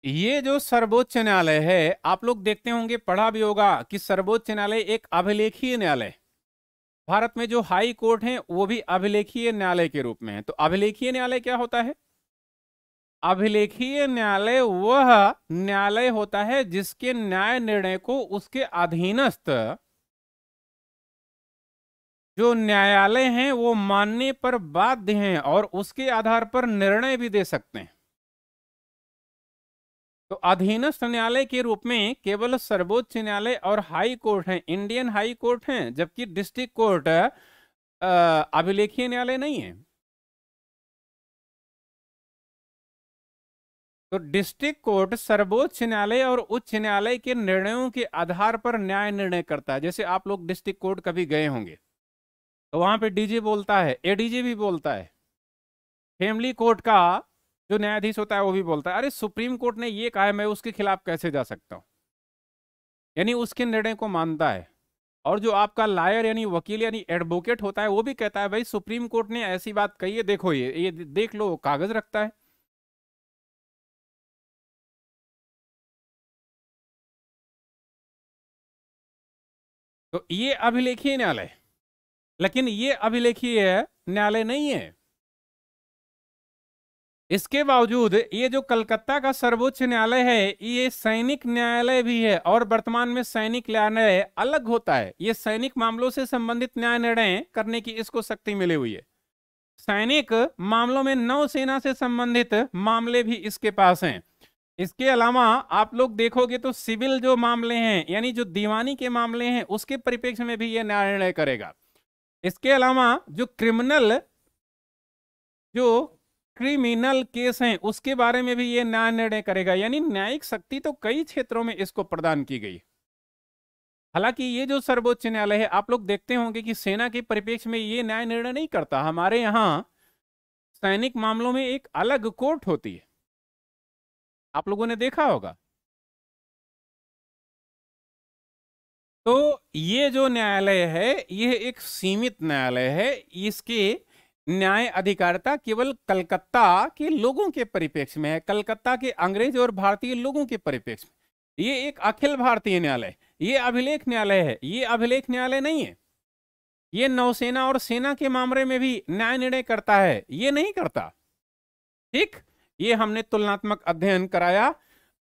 ये जो सर्वोच्च न्यायालय है आप लोग देखते होंगे पढ़ा भी होगा कि सर्वोच्च न्यायालय एक अभिलेखीय न्यायालय भारत में जो हाई कोर्ट हैं वो भी अभिलेखीय न्यायालय के रूप में है तो अभिलेखीय न्यायालय क्या होता है अभिलेखीय न्यायालय वह न्यायालय होता है जिसके न्याय निर्णय को उसके अधीनस्थ जो न्यायालय हैं वो मानने पर बाध्य हैं और उसके आधार पर निर्णय भी दे सकते हैं तो अधीनस्थ न्यायालय के रूप में केवल सर्वोच्च न्यायालय और हाई कोर्ट हैं इंडियन हाई कोर्ट हैं जबकि डिस्ट्रिक्ट कोर्ट अभिलेखीय न्यायालय नहीं है तो डिस्ट्रिक्ट कोर्ट सर्वोच्च न्यायालय और उच्च न्यायालय के निर्णयों के आधार पर न्याय निर्णय करता है जैसे आप लोग डिस्ट्रिक्ट कोर्ट कभी गए होंगे तो वहां पे डीजे बोलता है एडीजे भी बोलता है फैमिली कोर्ट का जो न्यायाधीश होता है वो भी बोलता है अरे सुप्रीम कोर्ट ने ये कहा है मैं उसके खिलाफ कैसे जा सकता हूँ यानी उसके निर्णय को मानता है और जो आपका लायर यानी वकील यानी एडवोकेट होता है वो भी कहता है भाई सुप्रीम कोर्ट ने ऐसी बात कही है देखो ये ये देख लो कागज रखता है तो ये अभिलेखीय न्यायालय लेकिन ये अभिलेखीय न्यायालय नहीं है इसके बावजूद ये जो कलकत्ता का सर्वोच्च न्यायालय है ये सैनिक न्यायालय भी है और वर्तमान में सैनिक न्यायालय अलग होता है ये सैनिक मामलों से संबंधित न्याय निर्णय करने की इसको शक्ति मिली हुई है सैनिक मामलों में नौसेना से संबंधित मामले भी इसके पास हैं इसके अलावा आप लोग देखोगे तो सिविल जो मामले हैं यानी जो दीवानी के मामले हैं उसके परिप्रेक्ष्य में भी ये न्याय निर्णय करेगा इसके अलावा जो क्रिमिनल जो क्रिमिनल केस हैं उसके बारे में भी ये न्याय निर्णय करेगा यानी न्यायिक शक्ति तो कई क्षेत्रों में इसको प्रदान की गई हालांकि ये जो सर्वोच्च न्यायालय है आप लोग देखते होंगे कि सेना के परिपेक्ष में ये न्याय निर्णय नहीं करता हमारे यहाँ सैनिक मामलों में एक अलग कोर्ट होती है आप लोगों ने देखा होगा तो ये जो न्यायालय है यह एक सीमित न्यायालय है इसके न्याय अधिकारिता केवल कलकत्ता के लोगों के परिपेक्ष में है कलकत्ता के अंग्रेज और भारतीय लोगों के परिपेक्ष में ये एक अखिल भारतीय न्यायालय ये अभिलेख न्यायालय है ये अभिलेख न्यायालय नहीं है ये नौसेना और सेना के मामले में भी न्याय निर्णय करता है ये नहीं करता ठीक ये हमने तुलनात्मक अध्ययन कराया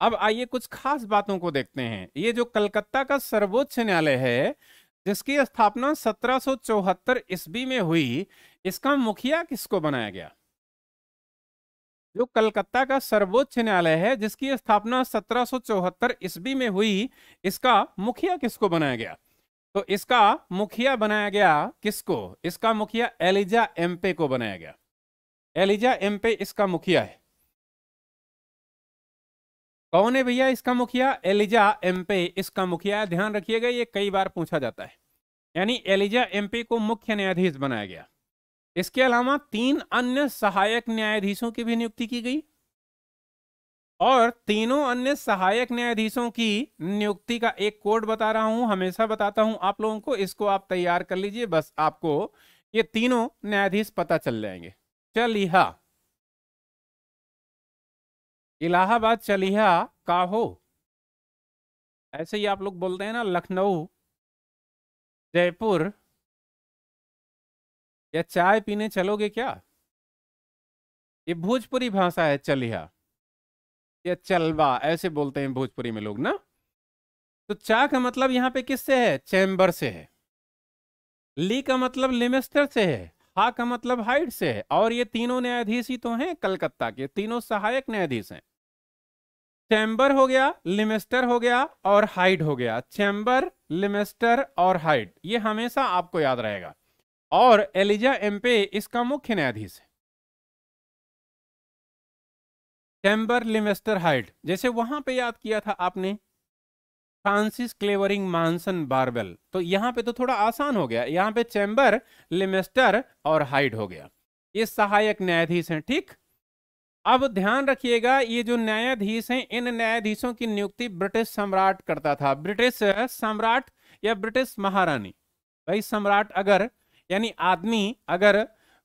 अब आइए कुछ खास बातों को देखते हैं ये जो कलकत्ता का सर्वोच्च न्यायालय है जिसकी स्थापना 1774 ईस्वी में हुई इसका मुखिया किसको बनाया गया जो कलकत्ता का सर्वोच्च न्यायालय है जिसकी स्थापना 1774 ईस्वी में हुई इसका मुखिया किसको बनाया गया तो इसका मुखिया बनाया गया किसको इसका मुखिया एलिजा एम्पे को बनाया गया एलिजा एम्पे इसका मुखिया है कौन है भैया इसका मुखिया एलिजा एम्पे इसका मुखिया ध्यान रखिएगा ये कई बार पूछा जाता है यानी एलिजा एम्पे को मुख्य न्यायाधीश बनाया गया इसके अलावा तीन अन्य सहायक न्यायाधीशों की भी नियुक्ति की गई और तीनों अन्य सहायक न्यायाधीशों की नियुक्ति का एक कोड बता रहा हूं हमेशा बताता हूं आप लोगों को इसको आप तैयार कर लीजिए बस आपको ये तीनों न्यायाधीश पता चल जाएंगे चलिहा इलाहाबाद चलिहा का हो ऐसे ही आप लोग बोलते हैं ना लखनऊ जयपुर या चाय पीने चलोगे क्या ये भोजपुरी भाषा है चलिया या चलवा ऐसे बोलते हैं भोजपुरी में लोग ना तो चा का मतलब यहाँ पे किससे है चैम्बर से है ली का मतलब लिमेस्टर से है हा का मतलब हाइट से है और ये तीनों न्यायाधीश ही तो हैं कलकत्ता के तीनों सहायक न्यायाधीश हैं चैम्बर हो गया लिमेस्टर हो गया और हाइट हो गया चैम्बर लिमेस्टर और हाइट ये हमेशा आपको याद रहेगा और एलिजा एम्पे इसका मुख्य न्यायाधीश है टेम्बर लिमेस्टर हाइट जैसे वहां पे याद किया था आपने फ्रांसिस क्लेवरिंग मानसन बारबेल तो यहां पे तो थोड़ा आसान हो गया यहाँ पे चैम्बर लिमेस्टर और हाइड हो गया ये सहायक न्यायाधीश हैं ठीक अब ध्यान रखिएगा ये जो न्यायाधीश हैं इन न्यायाधीशों की नियुक्ति ब्रिटिश सम्राट करता था ब्रिटिश सम्राट या ब्रिटिश महारानी भाई सम्राट अगर यानी आदमी अगर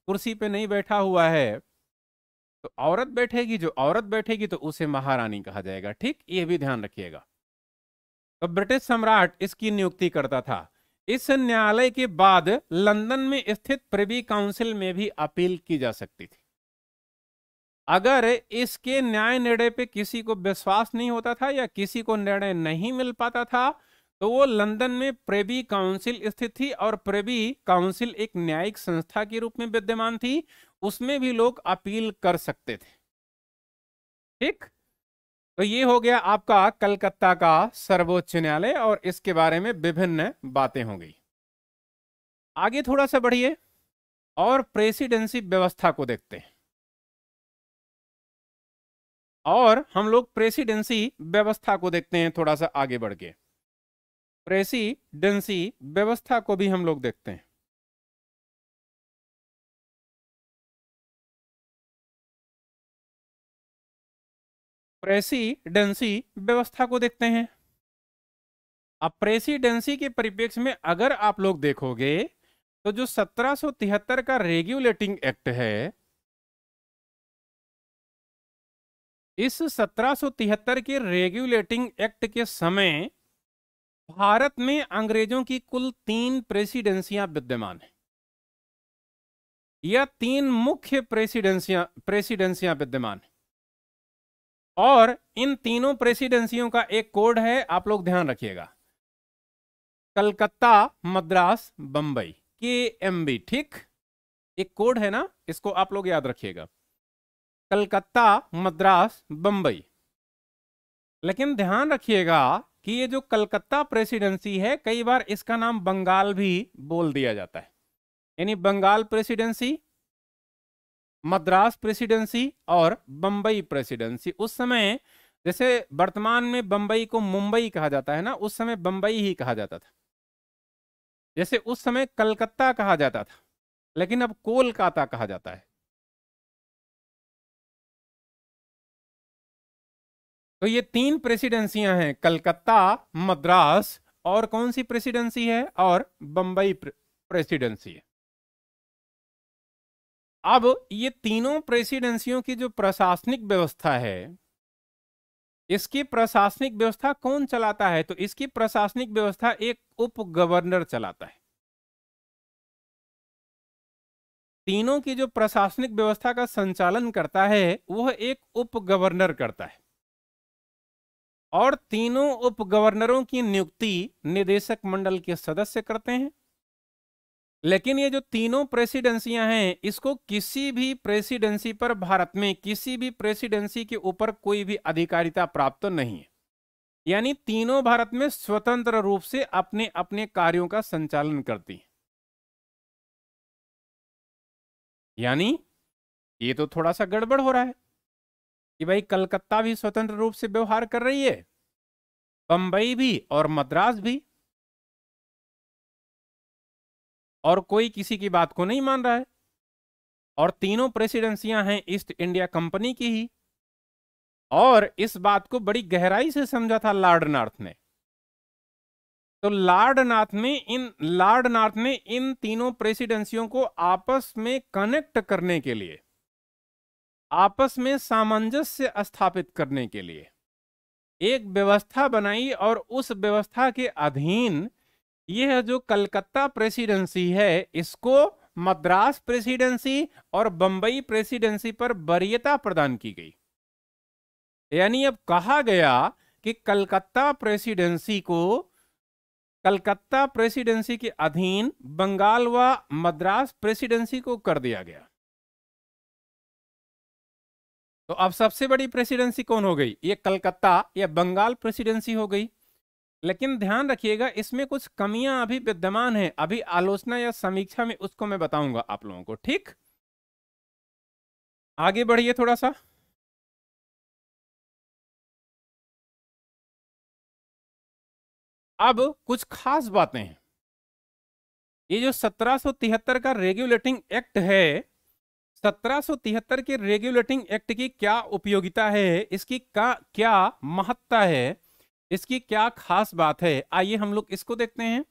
कुर्सी पे नहीं बैठा हुआ है तो औरत बैठेगी जो औरत बैठेगी तो उसे महारानी कहा जाएगा ठीक ये भी ध्यान रखिएगा तो ब्रिटिश सम्राट इसकी नियुक्ति करता था इस न्यायालय के बाद लंदन में स्थित प्रिवी काउंसिल में भी अपील की जा सकती थी अगर इसके न्याय निर्णय पे किसी को विश्वास नहीं होता था या किसी को निर्णय नहीं मिल पाता था तो वो लंदन में प्रेबी काउंसिल स्थित थी और प्रेबी काउंसिल एक न्यायिक संस्था के रूप में विद्यमान थी उसमें भी लोग अपील कर सकते थे ठीक तो ये हो गया आपका कलकत्ता का सर्वोच्च न्यायालय और इसके बारे में विभिन्न बातें हो गई आगे थोड़ा सा बढ़िए और प्रेसिडेंसी व्यवस्था को देखते हैं और हम लोग प्रेसिडेंसी व्यवस्था को देखते हैं थोड़ा सा आगे बढ़ के प्रेसिडेंसी व्यवस्था को भी हम लोग देखते हैं प्रेसिडेंसी व्यवस्था को देखते हैं अब प्रेसिडेंसी के परिप्रेक्ष्य में अगर आप लोग देखोगे तो जो 1773 का रेगुलेटिंग एक्ट है इस 1773 के रेगुलेटिंग एक्ट के समय भारत में अंग्रेजों की कुल तीन प्रेसिडेंसियां विद्यमान हैं यह तीन मुख्य प्रेसिडेंसियां प्रेसिडेंसियां विद्यमान हैं और इन तीनों प्रेसिडेंसियों का एक कोड है आप लोग ध्यान रखिएगा कलकत्ता मद्रास बंबई के एम बी ठीक एक कोड है ना इसको आप लोग याद रखिएगा कलकत्ता मद्रास बंबई लेकिन ध्यान रखिएगा कि ये जो कलकत्ता प्रेसिडेंसी है कई बार इसका नाम बंगाल भी बोल दिया जाता है यानी बंगाल प्रेसिडेंसी मद्रास प्रेसिडेंसी और बंबई प्रेसिडेंसी उस समय जैसे वर्तमान में बंबई को मुंबई कहा जाता है ना उस समय बंबई ही कहा जाता था जैसे उस समय कलकत्ता कहा जाता था लेकिन अब कोलकाता कहा जाता है तो ये तीन प्रेसिडेंसियां हैं कलकत्ता मद्रास और कौन सी प्रेसिडेंसी है और बंबई प्रेसिडेंसी है अब ये तीनों प्रेसिडेंसियों की जो प्रशासनिक व्यवस्था है इसकी प्रशासनिक व्यवस्था कौन चलाता है तो इसकी प्रशासनिक व्यवस्था एक उप गवर्नर चलाता है तीनों की जो प्रशासनिक व्यवस्था का संचालन करता है वह एक उप गवर्नर करता है और तीनों उप गवर्नरों की नियुक्ति निदेशक मंडल के सदस्य करते हैं लेकिन ये जो तीनों प्रेसिडेंसियां हैं इसको किसी भी प्रेसिडेंसी पर भारत में किसी भी प्रेसिडेंसी के ऊपर कोई भी अधिकारिता प्राप्त तो नहीं है यानी तीनों भारत में स्वतंत्र रूप से अपने अपने कार्यों का संचालन करती हैं यानी ये तो थोड़ा सा गड़बड़ हो रहा है कि भाई कलकत्ता भी स्वतंत्र रूप से व्यवहार कर रही है बंबई भी और मद्रास भी और कोई किसी की बात को नहीं मान रहा है और तीनों प्रेसिडेंसियां हैं ईस्ट इंडिया कंपनी की ही और इस बात को बड़ी गहराई से समझा था लॉर्ड नार्थ ने तो लॉर्ड नाथ ने इन लॉर्ड नाथ ने इन तीनों प्रेसिडेंसियों को आपस में कनेक्ट करने के लिए आपस में सामंजस्य स्थापित करने के लिए एक व्यवस्था बनाई और उस व्यवस्था के अधीन यह जो कलकत्ता प्रेसिडेंसी है इसको मद्रास प्रेसिडेंसी और बंबई प्रेसिडेंसी पर वरीयता प्रदान की गई यानी अब कहा गया कि कलकत्ता प्रेसिडेंसी को कलकत्ता प्रेसिडेंसी के अधीन बंगाल व मद्रास प्रेसिडेंसी को कर दिया गया तो अब सबसे बड़ी प्रेसिडेंसी कौन हो गई ये कलकत्ता या बंगाल प्रेसिडेंसी हो गई लेकिन ध्यान रखिएगा इसमें कुछ कमियां अभी विद्यमान है अभी आलोचना या समीक्षा में उसको मैं बताऊंगा आप लोगों को ठीक आगे बढ़िए थोड़ा सा अब कुछ खास बातें हैं ये जो 1773 का रेगुलेटिंग एक्ट है 1773 के रेगुलेटिंग एक्ट की क्या उपयोगिता है इसकी का क्या महत्ता है इसकी क्या खास बात है आइए हम लोग इसको देखते हैं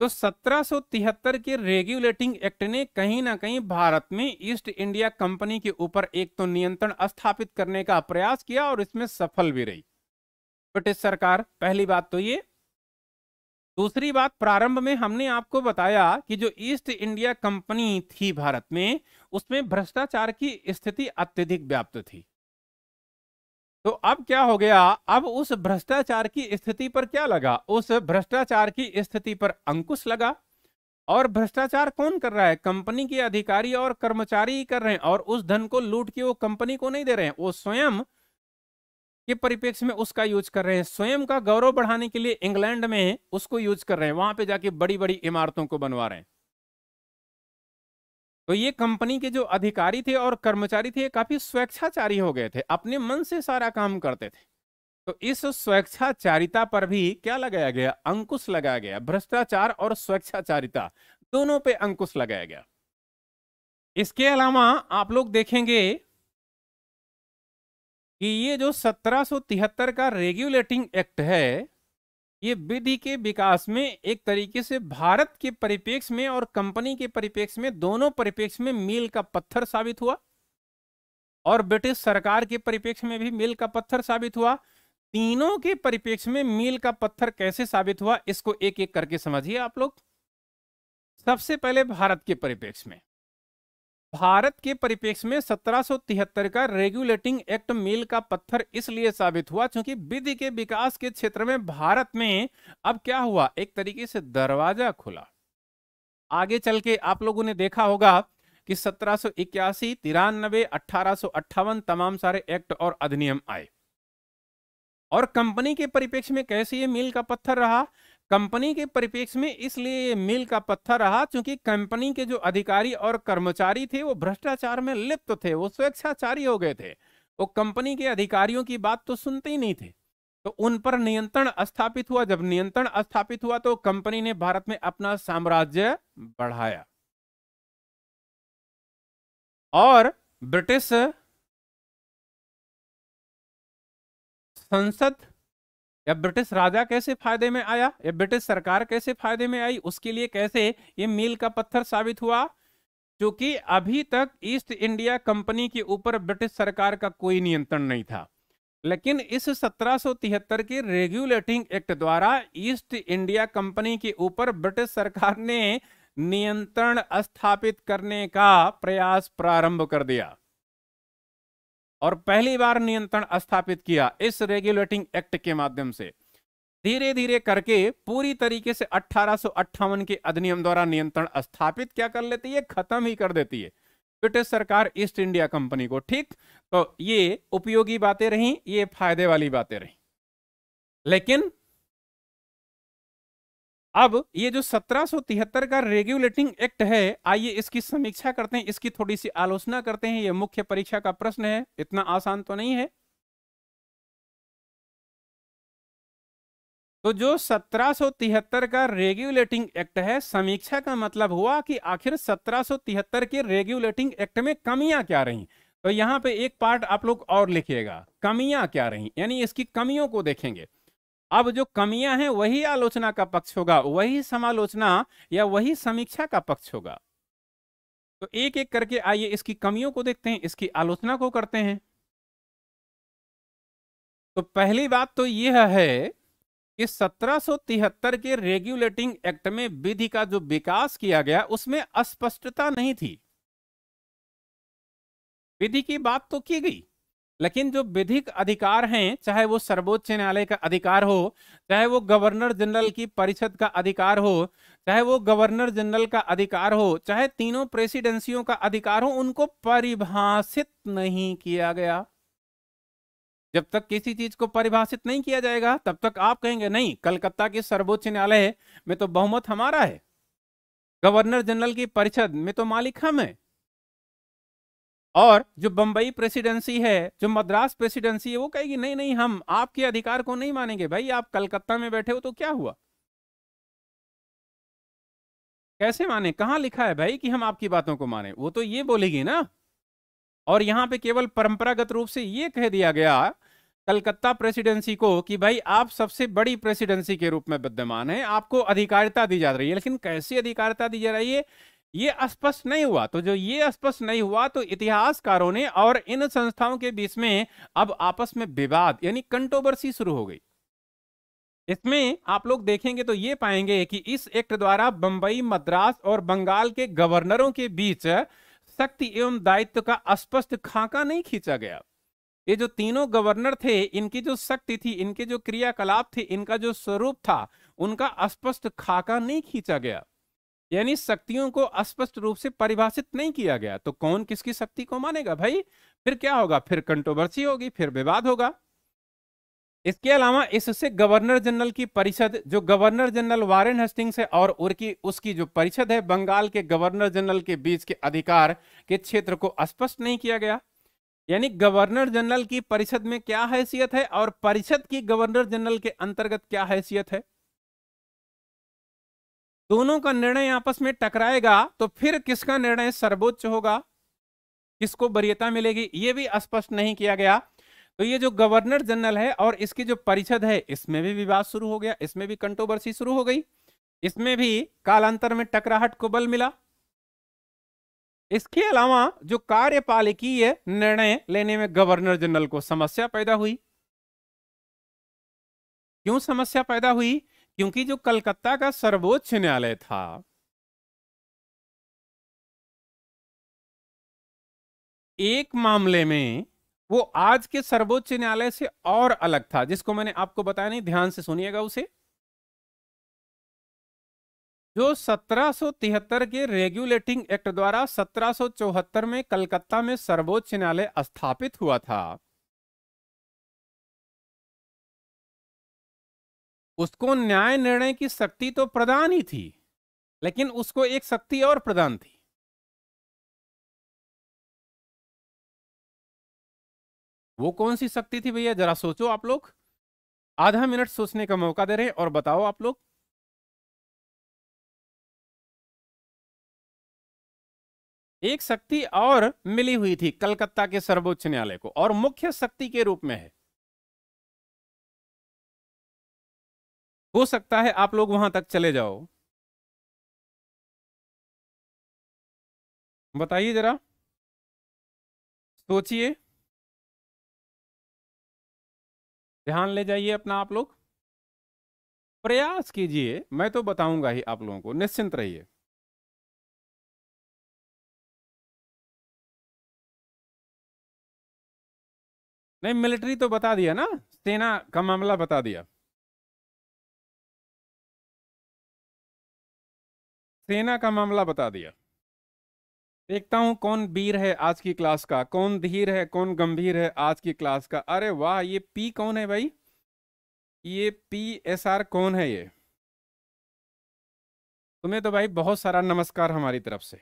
तो 1773 के रेगुलेटिंग एक्ट ने कहीं ना कहीं भारत में ईस्ट इंडिया कंपनी के ऊपर एक तो नियंत्रण स्थापित करने का प्रयास किया और इसमें सफल भी रही ब्रिटिश सरकार पहली बात तो ये दूसरी बात प्रारंभ में हमने आपको बताया कि जो ईस्ट इंडिया कंपनी थी भारत में उसमें भ्रष्टाचार की स्थिति अत्यधिक व्याप्त थी तो अब क्या हो गया अब उस भ्रष्टाचार की स्थिति पर क्या लगा उस भ्रष्टाचार की स्थिति पर अंकुश लगा और भ्रष्टाचार कौन कर रहा है कंपनी के अधिकारी और कर्मचारी ही कर रहे हैं और उस धन को लूट के वो कंपनी को नहीं दे रहे हैं वो स्वयं के परिपेक्ष में उसका यूज कर रहे हैं स्वयं का गौरव बढ़ाने के लिए इंग्लैंड में उसको यूज कर रहे हैं वहां पे जाके बड़ी बड़ी इमारतों को बनवा रहे हैं तो ये कंपनी के जो अधिकारी थे और कर्मचारी थे काफी स्वेच्छाचारी हो गए थे अपने मन से सारा काम करते थे तो इस स्वेच्छाचारिता पर भी क्या लगाया गया अंकुश लगाया गया भ्रष्टाचार और स्वेच्छाचारिता दोनों पे अंकुश लगाया गया इसके अलावा आप लोग देखेंगे कि ये जो 1773 का रेगुलेटिंग एक्ट है ये विधि के विकास में एक तरीके से भारत के परिपेक्ष में और कंपनी के परिपेक्ष में दोनों परिपेक्ष में मील का पत्थर साबित हुआ और ब्रिटिश सरकार के परिपेक्ष में भी मील का पत्थर साबित हुआ तीनों के परिपेक्ष में मील का पत्थर कैसे साबित हुआ इसको एक एक करके समझिए आप लोग सबसे पहले भारत के परिपेक्ष में भारत के परिपेक्ष में 1773 का रेगुलेटिंग एक्ट मील का पत्थर इसलिए साबित हुआ क्योंकि विधि के विकास के क्षेत्र में भारत में अब क्या हुआ एक तरीके से दरवाजा खुला आगे चल के आप लोगों ने देखा होगा कि सत्रह सौ इक्यासी तिरानबे अठारह तमाम सारे एक्ट और अधिनियम आए और कंपनी के परिपेक्ष में कैसे ये मील का पत्थर रहा कंपनी के परिपेक्ष में इसलिए मिल का पत्थर रहा क्योंकि कंपनी के जो अधिकारी और कर्मचारी थे वो भ्रष्टाचार में लिप्त थे वो स्वेच्छाचारी हो गए थे वो कंपनी के अधिकारियों की बात तो सुनते ही नहीं थे तो उन पर नियंत्रण स्थापित हुआ जब नियंत्रण स्थापित हुआ तो कंपनी ने भारत में अपना साम्राज्य बढ़ाया और ब्रिटिश संसद या ब्रिटिश राजा कैसे फायदे में आया या ब्रिटिश सरकार कैसे फायदे में आई उसके लिए कैसे ये मील का पत्थर साबित हुआ क्योंकि अभी तक ईस्ट इंडिया कंपनी के ऊपर ब्रिटिश सरकार का कोई नियंत्रण नहीं था लेकिन इस 1773 के रेगुलेटिंग एक्ट द्वारा ईस्ट इंडिया कंपनी के ऊपर ब्रिटिश सरकार ने नियंत्रण स्थापित करने का प्रयास प्रारंभ कर दिया और पहली बार नियंत्रण स्थापित किया इस रेगुलेटिंग एक्ट के माध्यम से धीरे धीरे करके पूरी तरीके से अठारह के अधिनियम द्वारा नियंत्रण स्थापित क्या कर लेती है खत्म ही कर देती है ब्रिटिश सरकार ईस्ट इंडिया कंपनी को ठीक तो ये उपयोगी बातें रही ये फायदे वाली बातें रही लेकिन अब ये जो 1773 का रेगुलेटिंग एक्ट है आइए इसकी समीक्षा करते हैं इसकी थोड़ी सी आलोचना करते हैं ये मुख्य परीक्षा का प्रश्न है इतना आसान तो नहीं है तो जो 1773 का रेगुलेटिंग एक्ट है समीक्षा का मतलब हुआ कि आखिर 1773 के रेगुलेटिंग एक्ट में कमियां क्या रही तो यहां पे एक पार्ट आप लोग और लिखिएगा कमियां क्या रही यानी इसकी कमियों को देखेंगे अब जो कमियां हैं वही आलोचना का पक्ष होगा वही समालोचना या वही समीक्षा का पक्ष होगा तो एक एक करके आइए इसकी कमियों को देखते हैं इसकी आलोचना को करते हैं तो पहली बात तो यह है कि 1773 के रेगुलेटिंग एक्ट में विधि का जो विकास किया गया उसमें अस्पष्टता नहीं थी विधि की बात तो की गई लेकिन जो विधिक अधिकार हैं चाहे वो सर्वोच्च न्यायालय का अधिकार हो चाहे वो गवर्नर जनरल की परिषद का अधिकार हो चाहे वो गवर्नर जनरल का अधिकार हो चाहे तीनों प्रेसिडेंसियों का अधिकार हो उनको परिभाषित नहीं किया गया जब तक किसी चीज को परिभाषित नहीं किया जाएगा तब तक आप कहेंगे नहीं कलकत्ता के सर्वोच्च न्यायालय में तो बहुमत हमारा है गवर्नर जनरल की परिषद में तो मालिक हम है और जो बंबई प्रेसिडेंसी है जो मद्रास प्रेसिडेंसी है वो कहेगी नहीं नहीं हम आपके अधिकार को नहीं मानेंगे भाई आप कलकत्ता में बैठे हो तो क्या हुआ कैसे माने कहा लिखा है भाई कि हम आपकी बातों को माने वो तो ये बोलेगी ना और यहाँ पे केवल परंपरागत रूप से ये कह दिया गया कलकत्ता प्रेसिडेंसी को कि भाई आप सबसे बड़ी प्रेसिडेंसी के रूप में विद्यमान है आपको अधिकारिता दी जा रही है लेकिन कैसी अधिकारिता दी जा रही है ये स्पष्ट नहीं हुआ तो जो ये स्पष्ट नहीं हुआ तो इतिहासकारों ने और इन संस्थाओं के बीच में अब आपस में विवाद यानी कंट्रोवर्सी शुरू हो गई इसमें आप लोग देखेंगे तो ये पाएंगे कि इस एक्ट द्वारा बंबई मद्रास और बंगाल के गवर्नरों के बीच शक्ति एवं दायित्व का स्पष्ट खाका नहीं खींचा गया ये जो तीनों गवर्नर थे इनकी जो शक्ति थी इनके जो क्रियाकलाप थे इनका जो स्वरूप था उनका स्पष्ट खाका नहीं खींचा गया यानी शक्तियों को स्पष्ट रूप से परिभाषित नहीं किया गया तो कौन किसकी शक्ति को मानेगा भाई फिर क्या होगा फिर कंट्रोवर्सी होगी फिर विवाद होगा इसके अलावा इससे गवर्नर जनरल की परिषद जो गवर्नर जनरल वारेन हस्टिंग से और उर्की उसकी जो परिषद है बंगाल के गवर्नर जनरल के बीच के अधिकार के क्षेत्र को स्पष्ट नहीं किया गया यानी गवर्नर जनरल की परिषद में क्या हैसियत है और परिषद की गवर्नर जनरल के अंतर्गत क्या हैसियत है दोनों का निर्णय आपस में टकराएगा तो फिर किसका निर्णय सर्वोच्च होगा किसको वरीयता मिलेगी ये भी स्पष्ट नहीं किया गया तो ये जो गवर्नर जनरल है और इसकी जो परिषद है इसमें भी विवाद शुरू हो गया इसमें भी कंट्रोवर्सी शुरू हो गई इसमें भी कालांतर में टकराहट को बल मिला इसके अलावा जो कार्यपालिकीय निर्णय लेने में गवर्नर जनरल को समस्या पैदा हुई क्यों समस्या पैदा हुई क्योंकि जो कलकत्ता का सर्वोच्च न्यायालय था एक मामले में वो आज के सर्वोच्च न्यायालय से और अलग था जिसको मैंने आपको बताया नहीं ध्यान से सुनिएगा उसे जो 1773 के रेगुलेटिंग एक्ट द्वारा 1774 में कलकत्ता में सर्वोच्च न्यायालय स्थापित हुआ था उसको न्याय निर्णय की शक्ति तो प्रदान ही थी लेकिन उसको एक शक्ति और प्रदान थी वो कौन सी शक्ति थी भैया जरा सोचो आप लोग आधा मिनट सोचने का मौका दे रहे और बताओ आप लोग एक शक्ति और मिली हुई थी कलकत्ता के सर्वोच्च न्यायालय को और मुख्य शक्ति के रूप में है हो सकता है आप लोग वहां तक चले जाओ बताइए जरा सोचिए ध्यान ले जाइए अपना आप लोग प्रयास कीजिए मैं तो बताऊंगा ही आप लोगों को निश्चिंत रहिए नहीं मिलिट्री तो बता दिया ना सेना का मामला बता दिया सेना का मामला बता दिया देखता हूँ कौन वीर है आज की क्लास का कौन धीर है कौन गंभीर है आज की क्लास का अरे वाह ये पी कौन है भाई ये पी एस आर कौन है ये तुम्हें तो भाई बहुत सारा नमस्कार हमारी तरफ से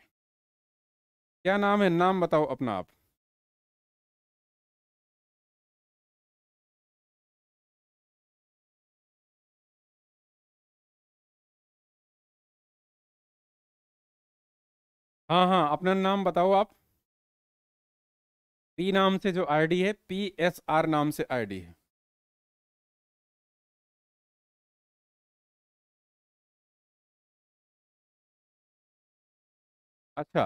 क्या नाम है नाम बताओ अपना आप हाँ हाँ अपना नाम बताओ आप पी नाम से जो आईडी है पी एस आर नाम से आईडी है अच्छा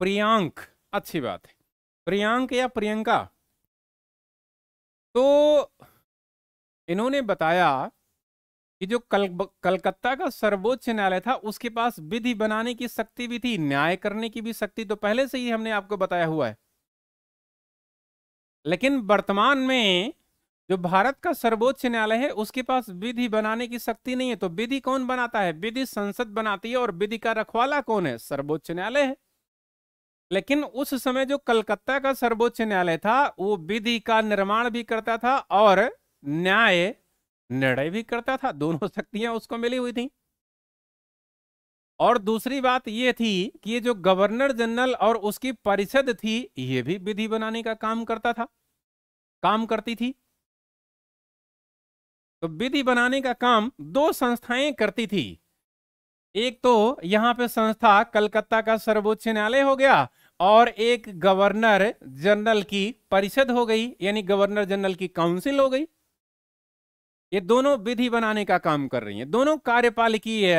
प्रियांक अच्छी बात है प्रियांक या प्रियंका तो इन्होंने बताया कि जो कल कलकत्ता का सर्वोच्च न्यायालय था उसके पास विधि बनाने की शक्ति भी थी न्याय करने की भी शक्ति तो पहले से ही हमने आपको बताया हुआ है लेकिन वर्तमान में जो भारत का सर्वोच्च न्यायालय है उसके पास विधि बनाने की शक्ति नहीं है तो विधि कौन बनाता है विधि संसद बनाती है और विधि का रखवाला कौन है सर्वोच्च न्यायालय है लेकिन उस समय जो कलकत्ता का सर्वोच्च न्यायालय था वो विधि का निर्माण भी करता था और न्याय निर्णय भी करता था दोनों शक्तियां उसको मिली हुई थी और दूसरी बात यह थी कि ये जो गवर्नर जनरल और उसकी परिषद थी ये भी विधि बनाने का काम करता था काम करती थी तो विधि बनाने का काम दो संस्थाएं करती थी एक तो यहां पे संस्था कलकत्ता का सर्वोच्च न्यायालय हो गया और एक गवर्नर जनरल की परिषद हो गई यानी गवर्नर जनरल की काउंसिल हो गई ये दोनों विधि बनाने का काम कर रही हैं दोनों कार्यपालिकीय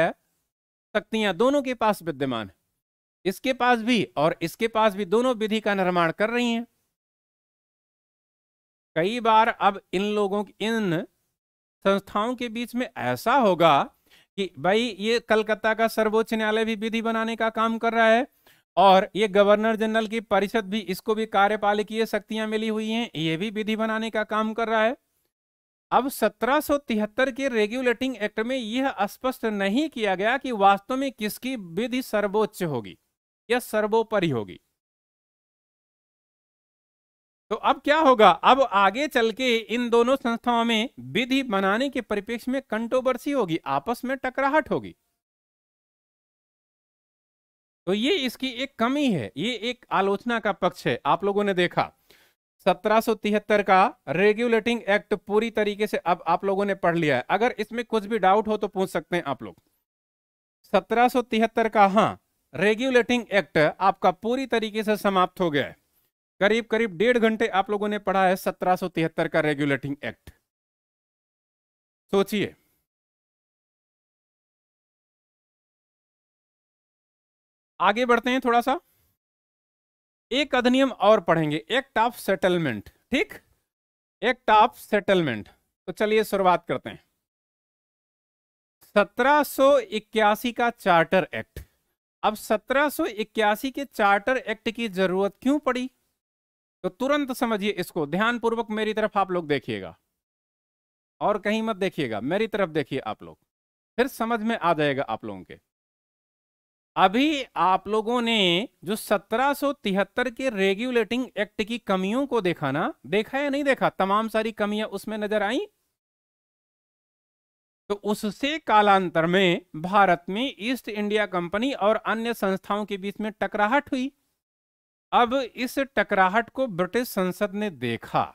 शक्तियां दोनों के पास विद्यमान है इसके पास भी और इसके पास भी दोनों विधि का निर्माण कर रही हैं कई बार अब इन लोगों इन संस्थाओं के बीच में ऐसा होगा कि भाई ये कलकत्ता का सर्वोच्च न्यायालय भी विधि बनाने का काम कर रहा है और ये गवर्नर जनरल की परिषद भी इसको भी कार्यपालिकीय शक्तियां मिली हुई हैं ये भी विधि बनाने का काम कर रहा है अब 1773 के रेगुलेटिंग एक्ट में यह स्पष्ट नहीं किया गया कि वास्तव में किसकी विधि सर्वोच्च होगी या सर्वोपरि होगी तो अब क्या होगा अब आगे चल के इन दोनों संस्थाओं में विधि बनाने के परिप्रेक्ष्य में कंट्रोवर्सी होगी आपस में टकराहट होगी तो ये इसकी एक कमी है ये एक आलोचना का पक्ष है आप लोगों ने देखा 1773 का रेगुलेटिंग एक्ट पूरी तरीके से अब आप लोगों ने पढ़ लिया है अगर इसमें कुछ भी डाउट हो तो पूछ सकते हैं आप लोग 1773 का हाँ रेगुलेटिंग एक्ट आपका पूरी तरीके से समाप्त हो गया है करीब करीब डेढ़ घंटे आप लोगों ने पढ़ा है 1773 का रेगुलेटिंग एक्ट सोचिए आगे बढ़ते हैं थोड़ा सा एक अधिनियम और पढ़ेंगे एक्ट ऑफ सेटलमेंट ठीक एक्ट ऑफ सेटलमेंट तो चलिए शुरुआत करते हैं 1781 का चार्टर एक्ट अब 1781 के चार्टर एक्ट की जरूरत क्यों पड़ी तो तुरंत समझिए इसको ध्यानपूर्वक मेरी तरफ आप लोग देखिएगा और कहीं मत देखिएगा मेरी तरफ देखिए आप लोग फिर समझ में आ जाएगा आप लोगों के अभी आप लोगों ने जो 1773 के रेगुलेटिंग एक्ट की कमियों को देखा ना देखा या नहीं देखा तमाम सारी कमियां उसमें नजर आई तो उससे कालांतर में भारत में ईस्ट इंडिया कंपनी और अन्य संस्थाओं के बीच में टकराहट हुई अब इस टकराहट को ब्रिटिश संसद ने देखा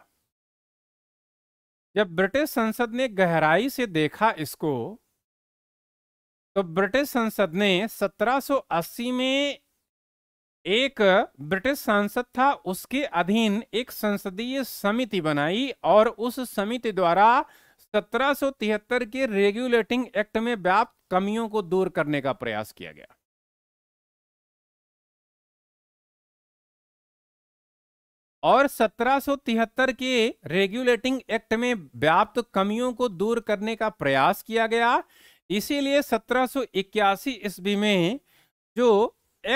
जब ब्रिटिश संसद ने गहराई से देखा इसको तो ब्रिटिश संसद ने 1780 में एक ब्रिटिश सांसद था उसके अधीन एक संसदीय समिति बनाई और उस समिति द्वारा 1773 के रेगुलेटिंग एक्ट में व्याप्त कमियों को दूर करने का प्रयास किया गया और 1773 के रेगुलेटिंग एक्ट में व्याप्त कमियों को दूर करने का प्रयास किया गया इसीलिए 1781 ईस्वी में जो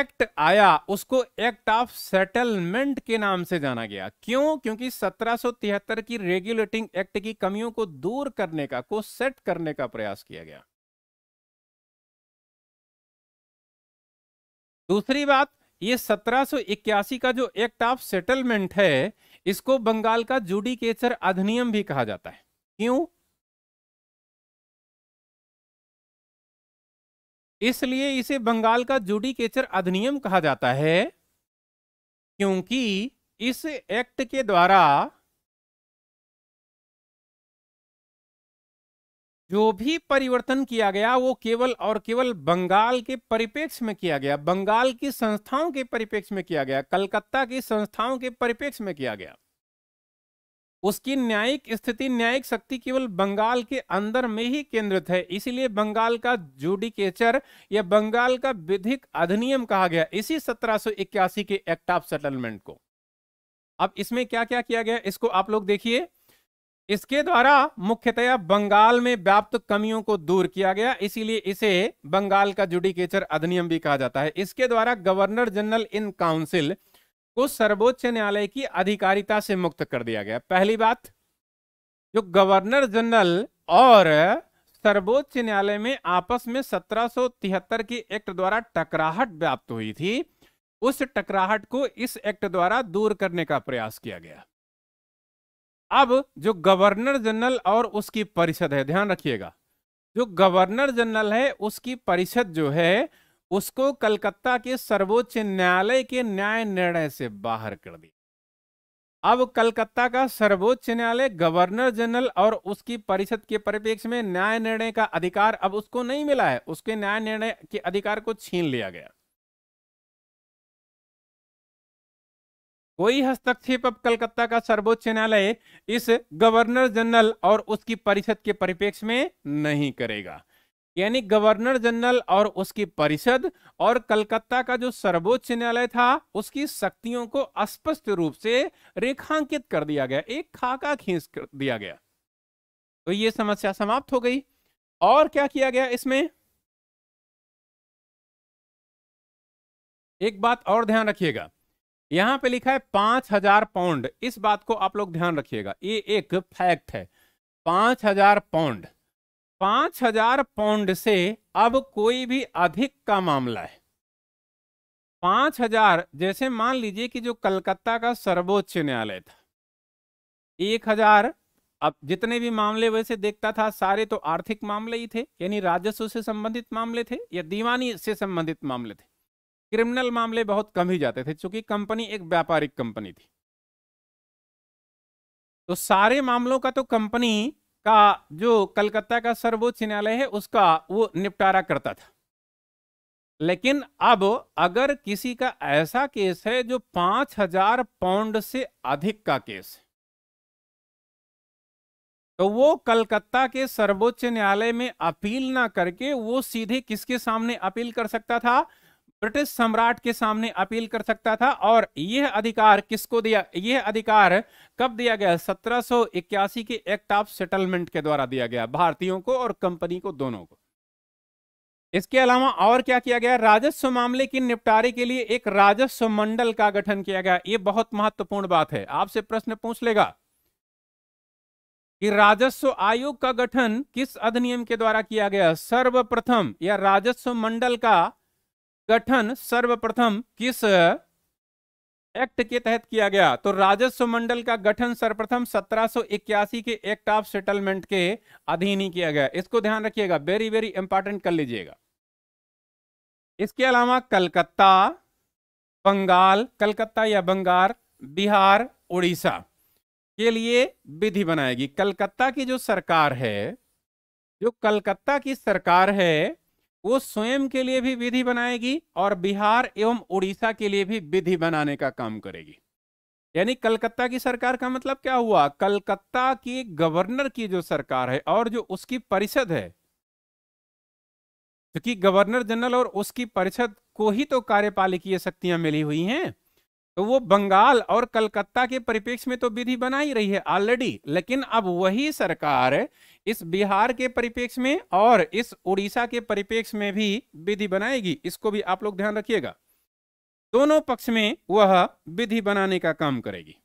एक्ट आया उसको एक्ट ऑफ सेटलमेंट के नाम से जाना गया क्यों क्योंकि 1773 की रेगुलेटिंग एक्ट की कमियों को दूर करने का को सेट करने का प्रयास किया गया दूसरी बात ये 1781 का जो एक्ट ऑफ सेटलमेंट है इसको बंगाल का जुडिकेचर अधिनियम भी कहा जाता है क्यों इसलिए इसे बंगाल का जुडिकेचर अधिनियम कहा जाता है क्योंकि इस एक्ट के द्वारा जो भी परिवर्तन किया गया वो केवल और केवल बंगाल के परिपेक्ष में किया गया बंगाल की संस्थाओं के परिपेक्ष में किया गया कलकत्ता की संस्थाओं के परिपेक्ष में किया गया उसकी न्यायिक स्थिति न्यायिक शक्ति केवल बंगाल के अंदर में ही केंद्रित है इसीलिए बंगाल का जुडिकेचर या बंगाल का विधिक अधिनियम कहा गया इसी 1781 के एक्ट ऑफ सेटलमेंट को अब इसमें क्या क्या किया गया इसको आप लोग देखिए इसके द्वारा मुख्यतया बंगाल में व्याप्त कमियों को दूर किया गया इसीलिए इसे बंगाल का जुडिकेचर अधिनियम भी कहा जाता है इसके द्वारा गवर्नर जनरल इन काउंसिल को सर्वोच्च न्यायालय की अधिकारिता से मुक्त कर दिया गया पहली बात जो गवर्नर जनरल और सर्वोच्च न्यायालय में आपस में 1773 की एक्ट द्वारा टकराहट व्याप्त हुई थी उस टकराहट को इस एक्ट द्वारा दूर करने का प्रयास किया गया अब जो गवर्नर जनरल और उसकी परिषद है ध्यान रखिएगा जो गवर्नर जनरल है उसकी परिषद जो है उसको कलकत्ता के सर्वोच्च न्यायालय के न्याय निर्णय से बाहर कर दिया अब कलकत्ता का सर्वोच्च न्यायालय गवर्नर जनरल और उसकी परिषद के परिप्रेक्ष्य में न्याय निर्णय का अधिकार अब उसको नहीं मिला है उसके न्याय निर्णय के अधिकार को छीन लिया गया कोई हस्तक्षेप अब कलकत्ता का सर्वोच्च न्यायालय इस गवर्नर जनरल और उसकी परिषद के परिप्रेक्ष्य में नहीं करेगा यानी गवर्नर जनरल और उसकी परिषद और कलकत्ता का जो सर्वोच्च न्यायालय था उसकी शक्तियों को अस्पष्ट रूप से रेखांकित कर दिया गया एक खाका खींच कर दिया गया तो ये समस्या समाप्त हो गई और क्या किया गया इसमें एक बात और ध्यान रखिएगा यहां पे लिखा है पांच हजार पाउंड इस बात को आप लोग ध्यान रखिएगा ये एक फैक्ट है पांच हजार पाउंड पांच हजार पाउंड से अब कोई भी अधिक का मामला है पांच हजार जैसे मान लीजिए कि जो कलकत्ता का सर्वोच्च न्यायालय था एक हजार अब जितने भी मामले वैसे देखता था सारे तो आर्थिक मामले ही थे यानी राजस्व से संबंधित मामले थे या दीवानी से संबंधित मामले थे क्रिमिनल मामले बहुत कम ही जाते थे क्योंकि कंपनी एक व्यापारिक कंपनी थी तो सारे मामलों का तो कंपनी का जो कलकत्ता का सर्वोच्च न्यायालय है उसका वो निपटारा करता था लेकिन अब अगर किसी का ऐसा केस है जो पांच हजार पाउंड से अधिक का केस है तो वो कलकत्ता के सर्वोच्च न्यायालय में अपील ना करके वो सीधे किसके सामने अपील कर सकता था ब्रिटिश सम्राट के सामने अपील कर सकता था और यह अधिकार किसको दिया यह अधिकार कब दिया गया 1781 के एक्ट ऑफ सेटलमेंट के द्वारा दिया गया भारतीयों को और कंपनी को दोनों को इसके अलावा और क्या किया गया राजस्व मामले की निपटारे के लिए एक राजस्व मंडल का गठन किया गया यह बहुत महत्वपूर्ण बात है आपसे प्रश्न पूछ लेगा कि राजस्व आयोग का गठन किस अधिनियम के द्वारा किया गया सर्वप्रथम या राजस्व मंडल का गठन सर्वप्रथम किस एक्ट के तहत किया गया तो राजस्व मंडल का गठन सर्वप्रथम 1781 के एक्ट ऑफ सेटलमेंट के अधीन ही किया गया इसको ध्यान रखिएगा वेरी वेरी इंपॉर्टेंट कर लीजिएगा इसके अलावा कलकत्ता बंगाल कलकत्ता या बंगाल बिहार उड़ीसा के लिए विधि बनाएगी कलकत्ता की जो सरकार है जो कलकत्ता की सरकार है वो स्वयं के लिए भी विधि बनाएगी और बिहार एवं उड़ीसा के लिए भी विधि बनाने का काम करेगी यानी कलकत्ता की सरकार का मतलब क्या हुआ कलकत्ता की गवर्नर की जो सरकार है और जो उसकी परिषद है क्योंकि गवर्नर जनरल और उसकी परिषद को ही तो कार्यपालिकीय शक्तियां मिली हुई हैं तो वो बंगाल और कलकत्ता के परिपेक्ष में तो विधि बना ही रही है ऑलरेडी लेकिन अब वही सरकार इस बिहार के परिपेक्ष में और इस उड़ीसा के परिपेक्ष में भी विधि बनाएगी इसको भी आप लोग ध्यान रखिएगा दोनों पक्ष में वह विधि बनाने का काम करेगी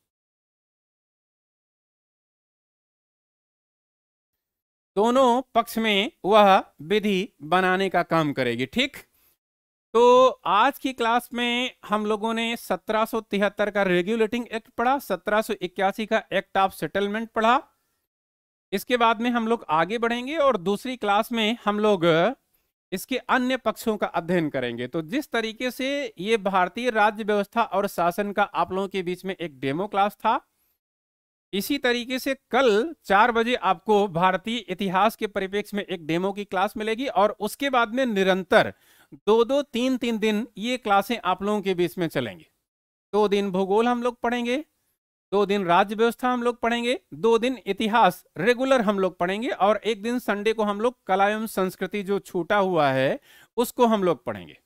दोनों पक्ष में वह विधि बनाने का काम करेगी ठीक तो आज की क्लास में हम लोगों ने 1773 का रेगुलेटिंग एक्ट पढ़ा 1781 का एक्ट ऑफ सेटलमेंट पढ़ा इसके बाद में हम लोग आगे बढ़ेंगे और दूसरी क्लास में हम लोग इसके अन्य पक्षों का अध्ययन करेंगे तो जिस तरीके से ये भारतीय राज्य व्यवस्था और शासन का आप लोगों के बीच में एक डेमो क्लास था इसी तरीके से कल चार बजे आपको भारतीय इतिहास के परिप्रेक्ष्य में एक डेमो की क्लास मिलेगी और उसके बाद में निरंतर दो दो तीन तीन दिन ये क्लासें आप लोगों के बीच में चलेंगे दो दिन भूगोल हम लोग पढ़ेंगे दो दिन राज्य व्यवस्था हम लोग पढ़ेंगे दो दिन इतिहास रेगुलर हम लोग पढ़ेंगे और एक दिन संडे को हम लोग कला एवं संस्कृति जो छूटा हुआ है उसको हम लोग पढ़ेंगे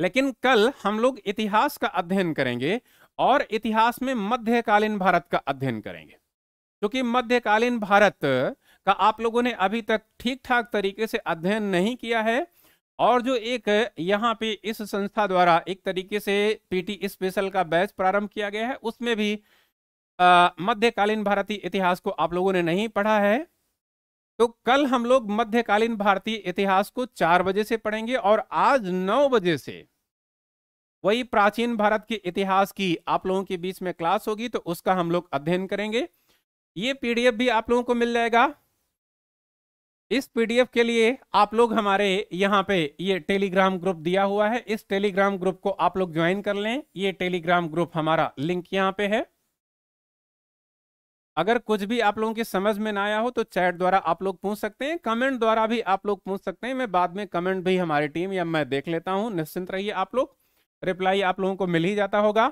लेकिन कल हम लोग इतिहास का अध्ययन करेंगे और इतिहास में मध्यकालीन भारत का अध्ययन करेंगे क्योंकि मध्यकालीन भारत का आप लोगों ने अभी तक ठीक ठाक तरीके से अध्ययन नहीं किया है और जो एक यहाँ पे इस संस्था द्वारा एक तरीके से पीटी स्पेशल का बैच प्रारंभ किया गया है उसमें भी मध्यकालीन भारतीय इतिहास को आप लोगों ने नहीं पढ़ा है तो कल हम लोग मध्यकालीन भारतीय इतिहास को चार बजे से पढ़ेंगे और आज नौ बजे से वही प्राचीन भारत के इतिहास की आप लोगों के बीच में क्लास होगी तो उसका हम लोग अध्ययन करेंगे ये पीडीएफ भी आप लोगों को मिल जाएगा इस पीडीएफ के लिए आप लोग हमारे यहाँ पे ये टेलीग्राम ग्रुप दिया हुआ है इस टेलीग्राम ग्रुप को आप लोग ज्वाइन कर लें ये टेलीग्राम ग्रुप हमारा लिंक यहाँ पे है अगर कुछ भी आप लोगों की समझ में ना आया हो तो चैट द्वारा आप लोग पूछ सकते हैं कमेंट द्वारा भी आप लोग पूछ सकते हैं मैं बाद में कमेंट भी हमारी टीम या मैं देख लेता हूं निश्चिंत रहिए आप लोग रिप्लाई आप लोगों को मिल ही जाता होगा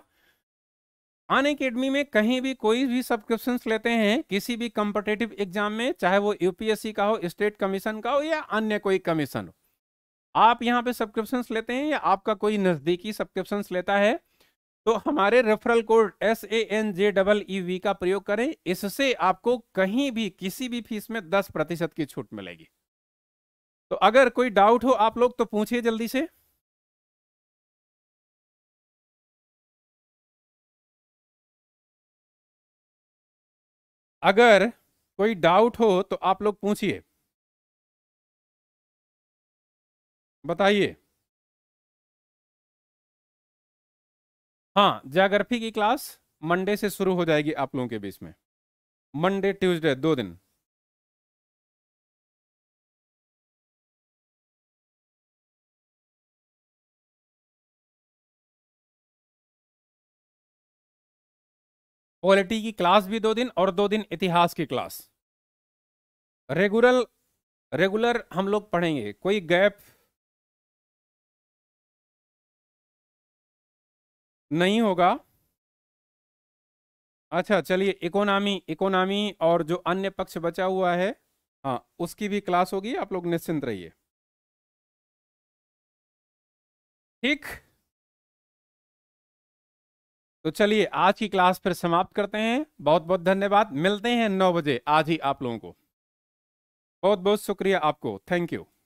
अन अकेडमी में कहीं भी कोई भी सब्सक्रिप्शन लेते हैं किसी भी कॉम्पिटेटिव एग्जाम में चाहे वो यूपीएससी का हो स्टेट कमीशन का हो या अन्य कोई कमीशन हो आप यहाँ पे सब्सक्रिप्शन लेते हैं या आपका कोई नज़दीकी सब्सक्रिप्शन लेता है तो हमारे referral code S A N J double E V का प्रयोग करें इससे आपको कहीं भी किसी भी फीस में दस प्रतिशत की छूट मिलेगी तो अगर कोई डाउट हो आप लोग तो पूछिए जल्दी से अगर कोई डाउट हो तो आप लोग पूछिए बताइए हाँ ज्याग्राफी की क्लास मंडे से शुरू हो जाएगी आप लोगों के बीच में मंडे ट्यूसडे दो दिन पॉलिटी की क्लास भी दो दिन और दो दिन इतिहास की क्लास रेगुलर रेगुलर हम लोग पढ़ेंगे कोई गैप नहीं होगा अच्छा चलिए इकोनॉमी इकोनॉमी और जो अन्य पक्ष बचा हुआ है हाँ उसकी भी क्लास होगी आप लोग निश्चिंत रहिए ठीक तो चलिए आज की क्लास फिर समाप्त करते हैं बहुत बहुत धन्यवाद मिलते हैं नौ बजे आज ही आप लोगों को बहुत बहुत शुक्रिया आपको थैंक यू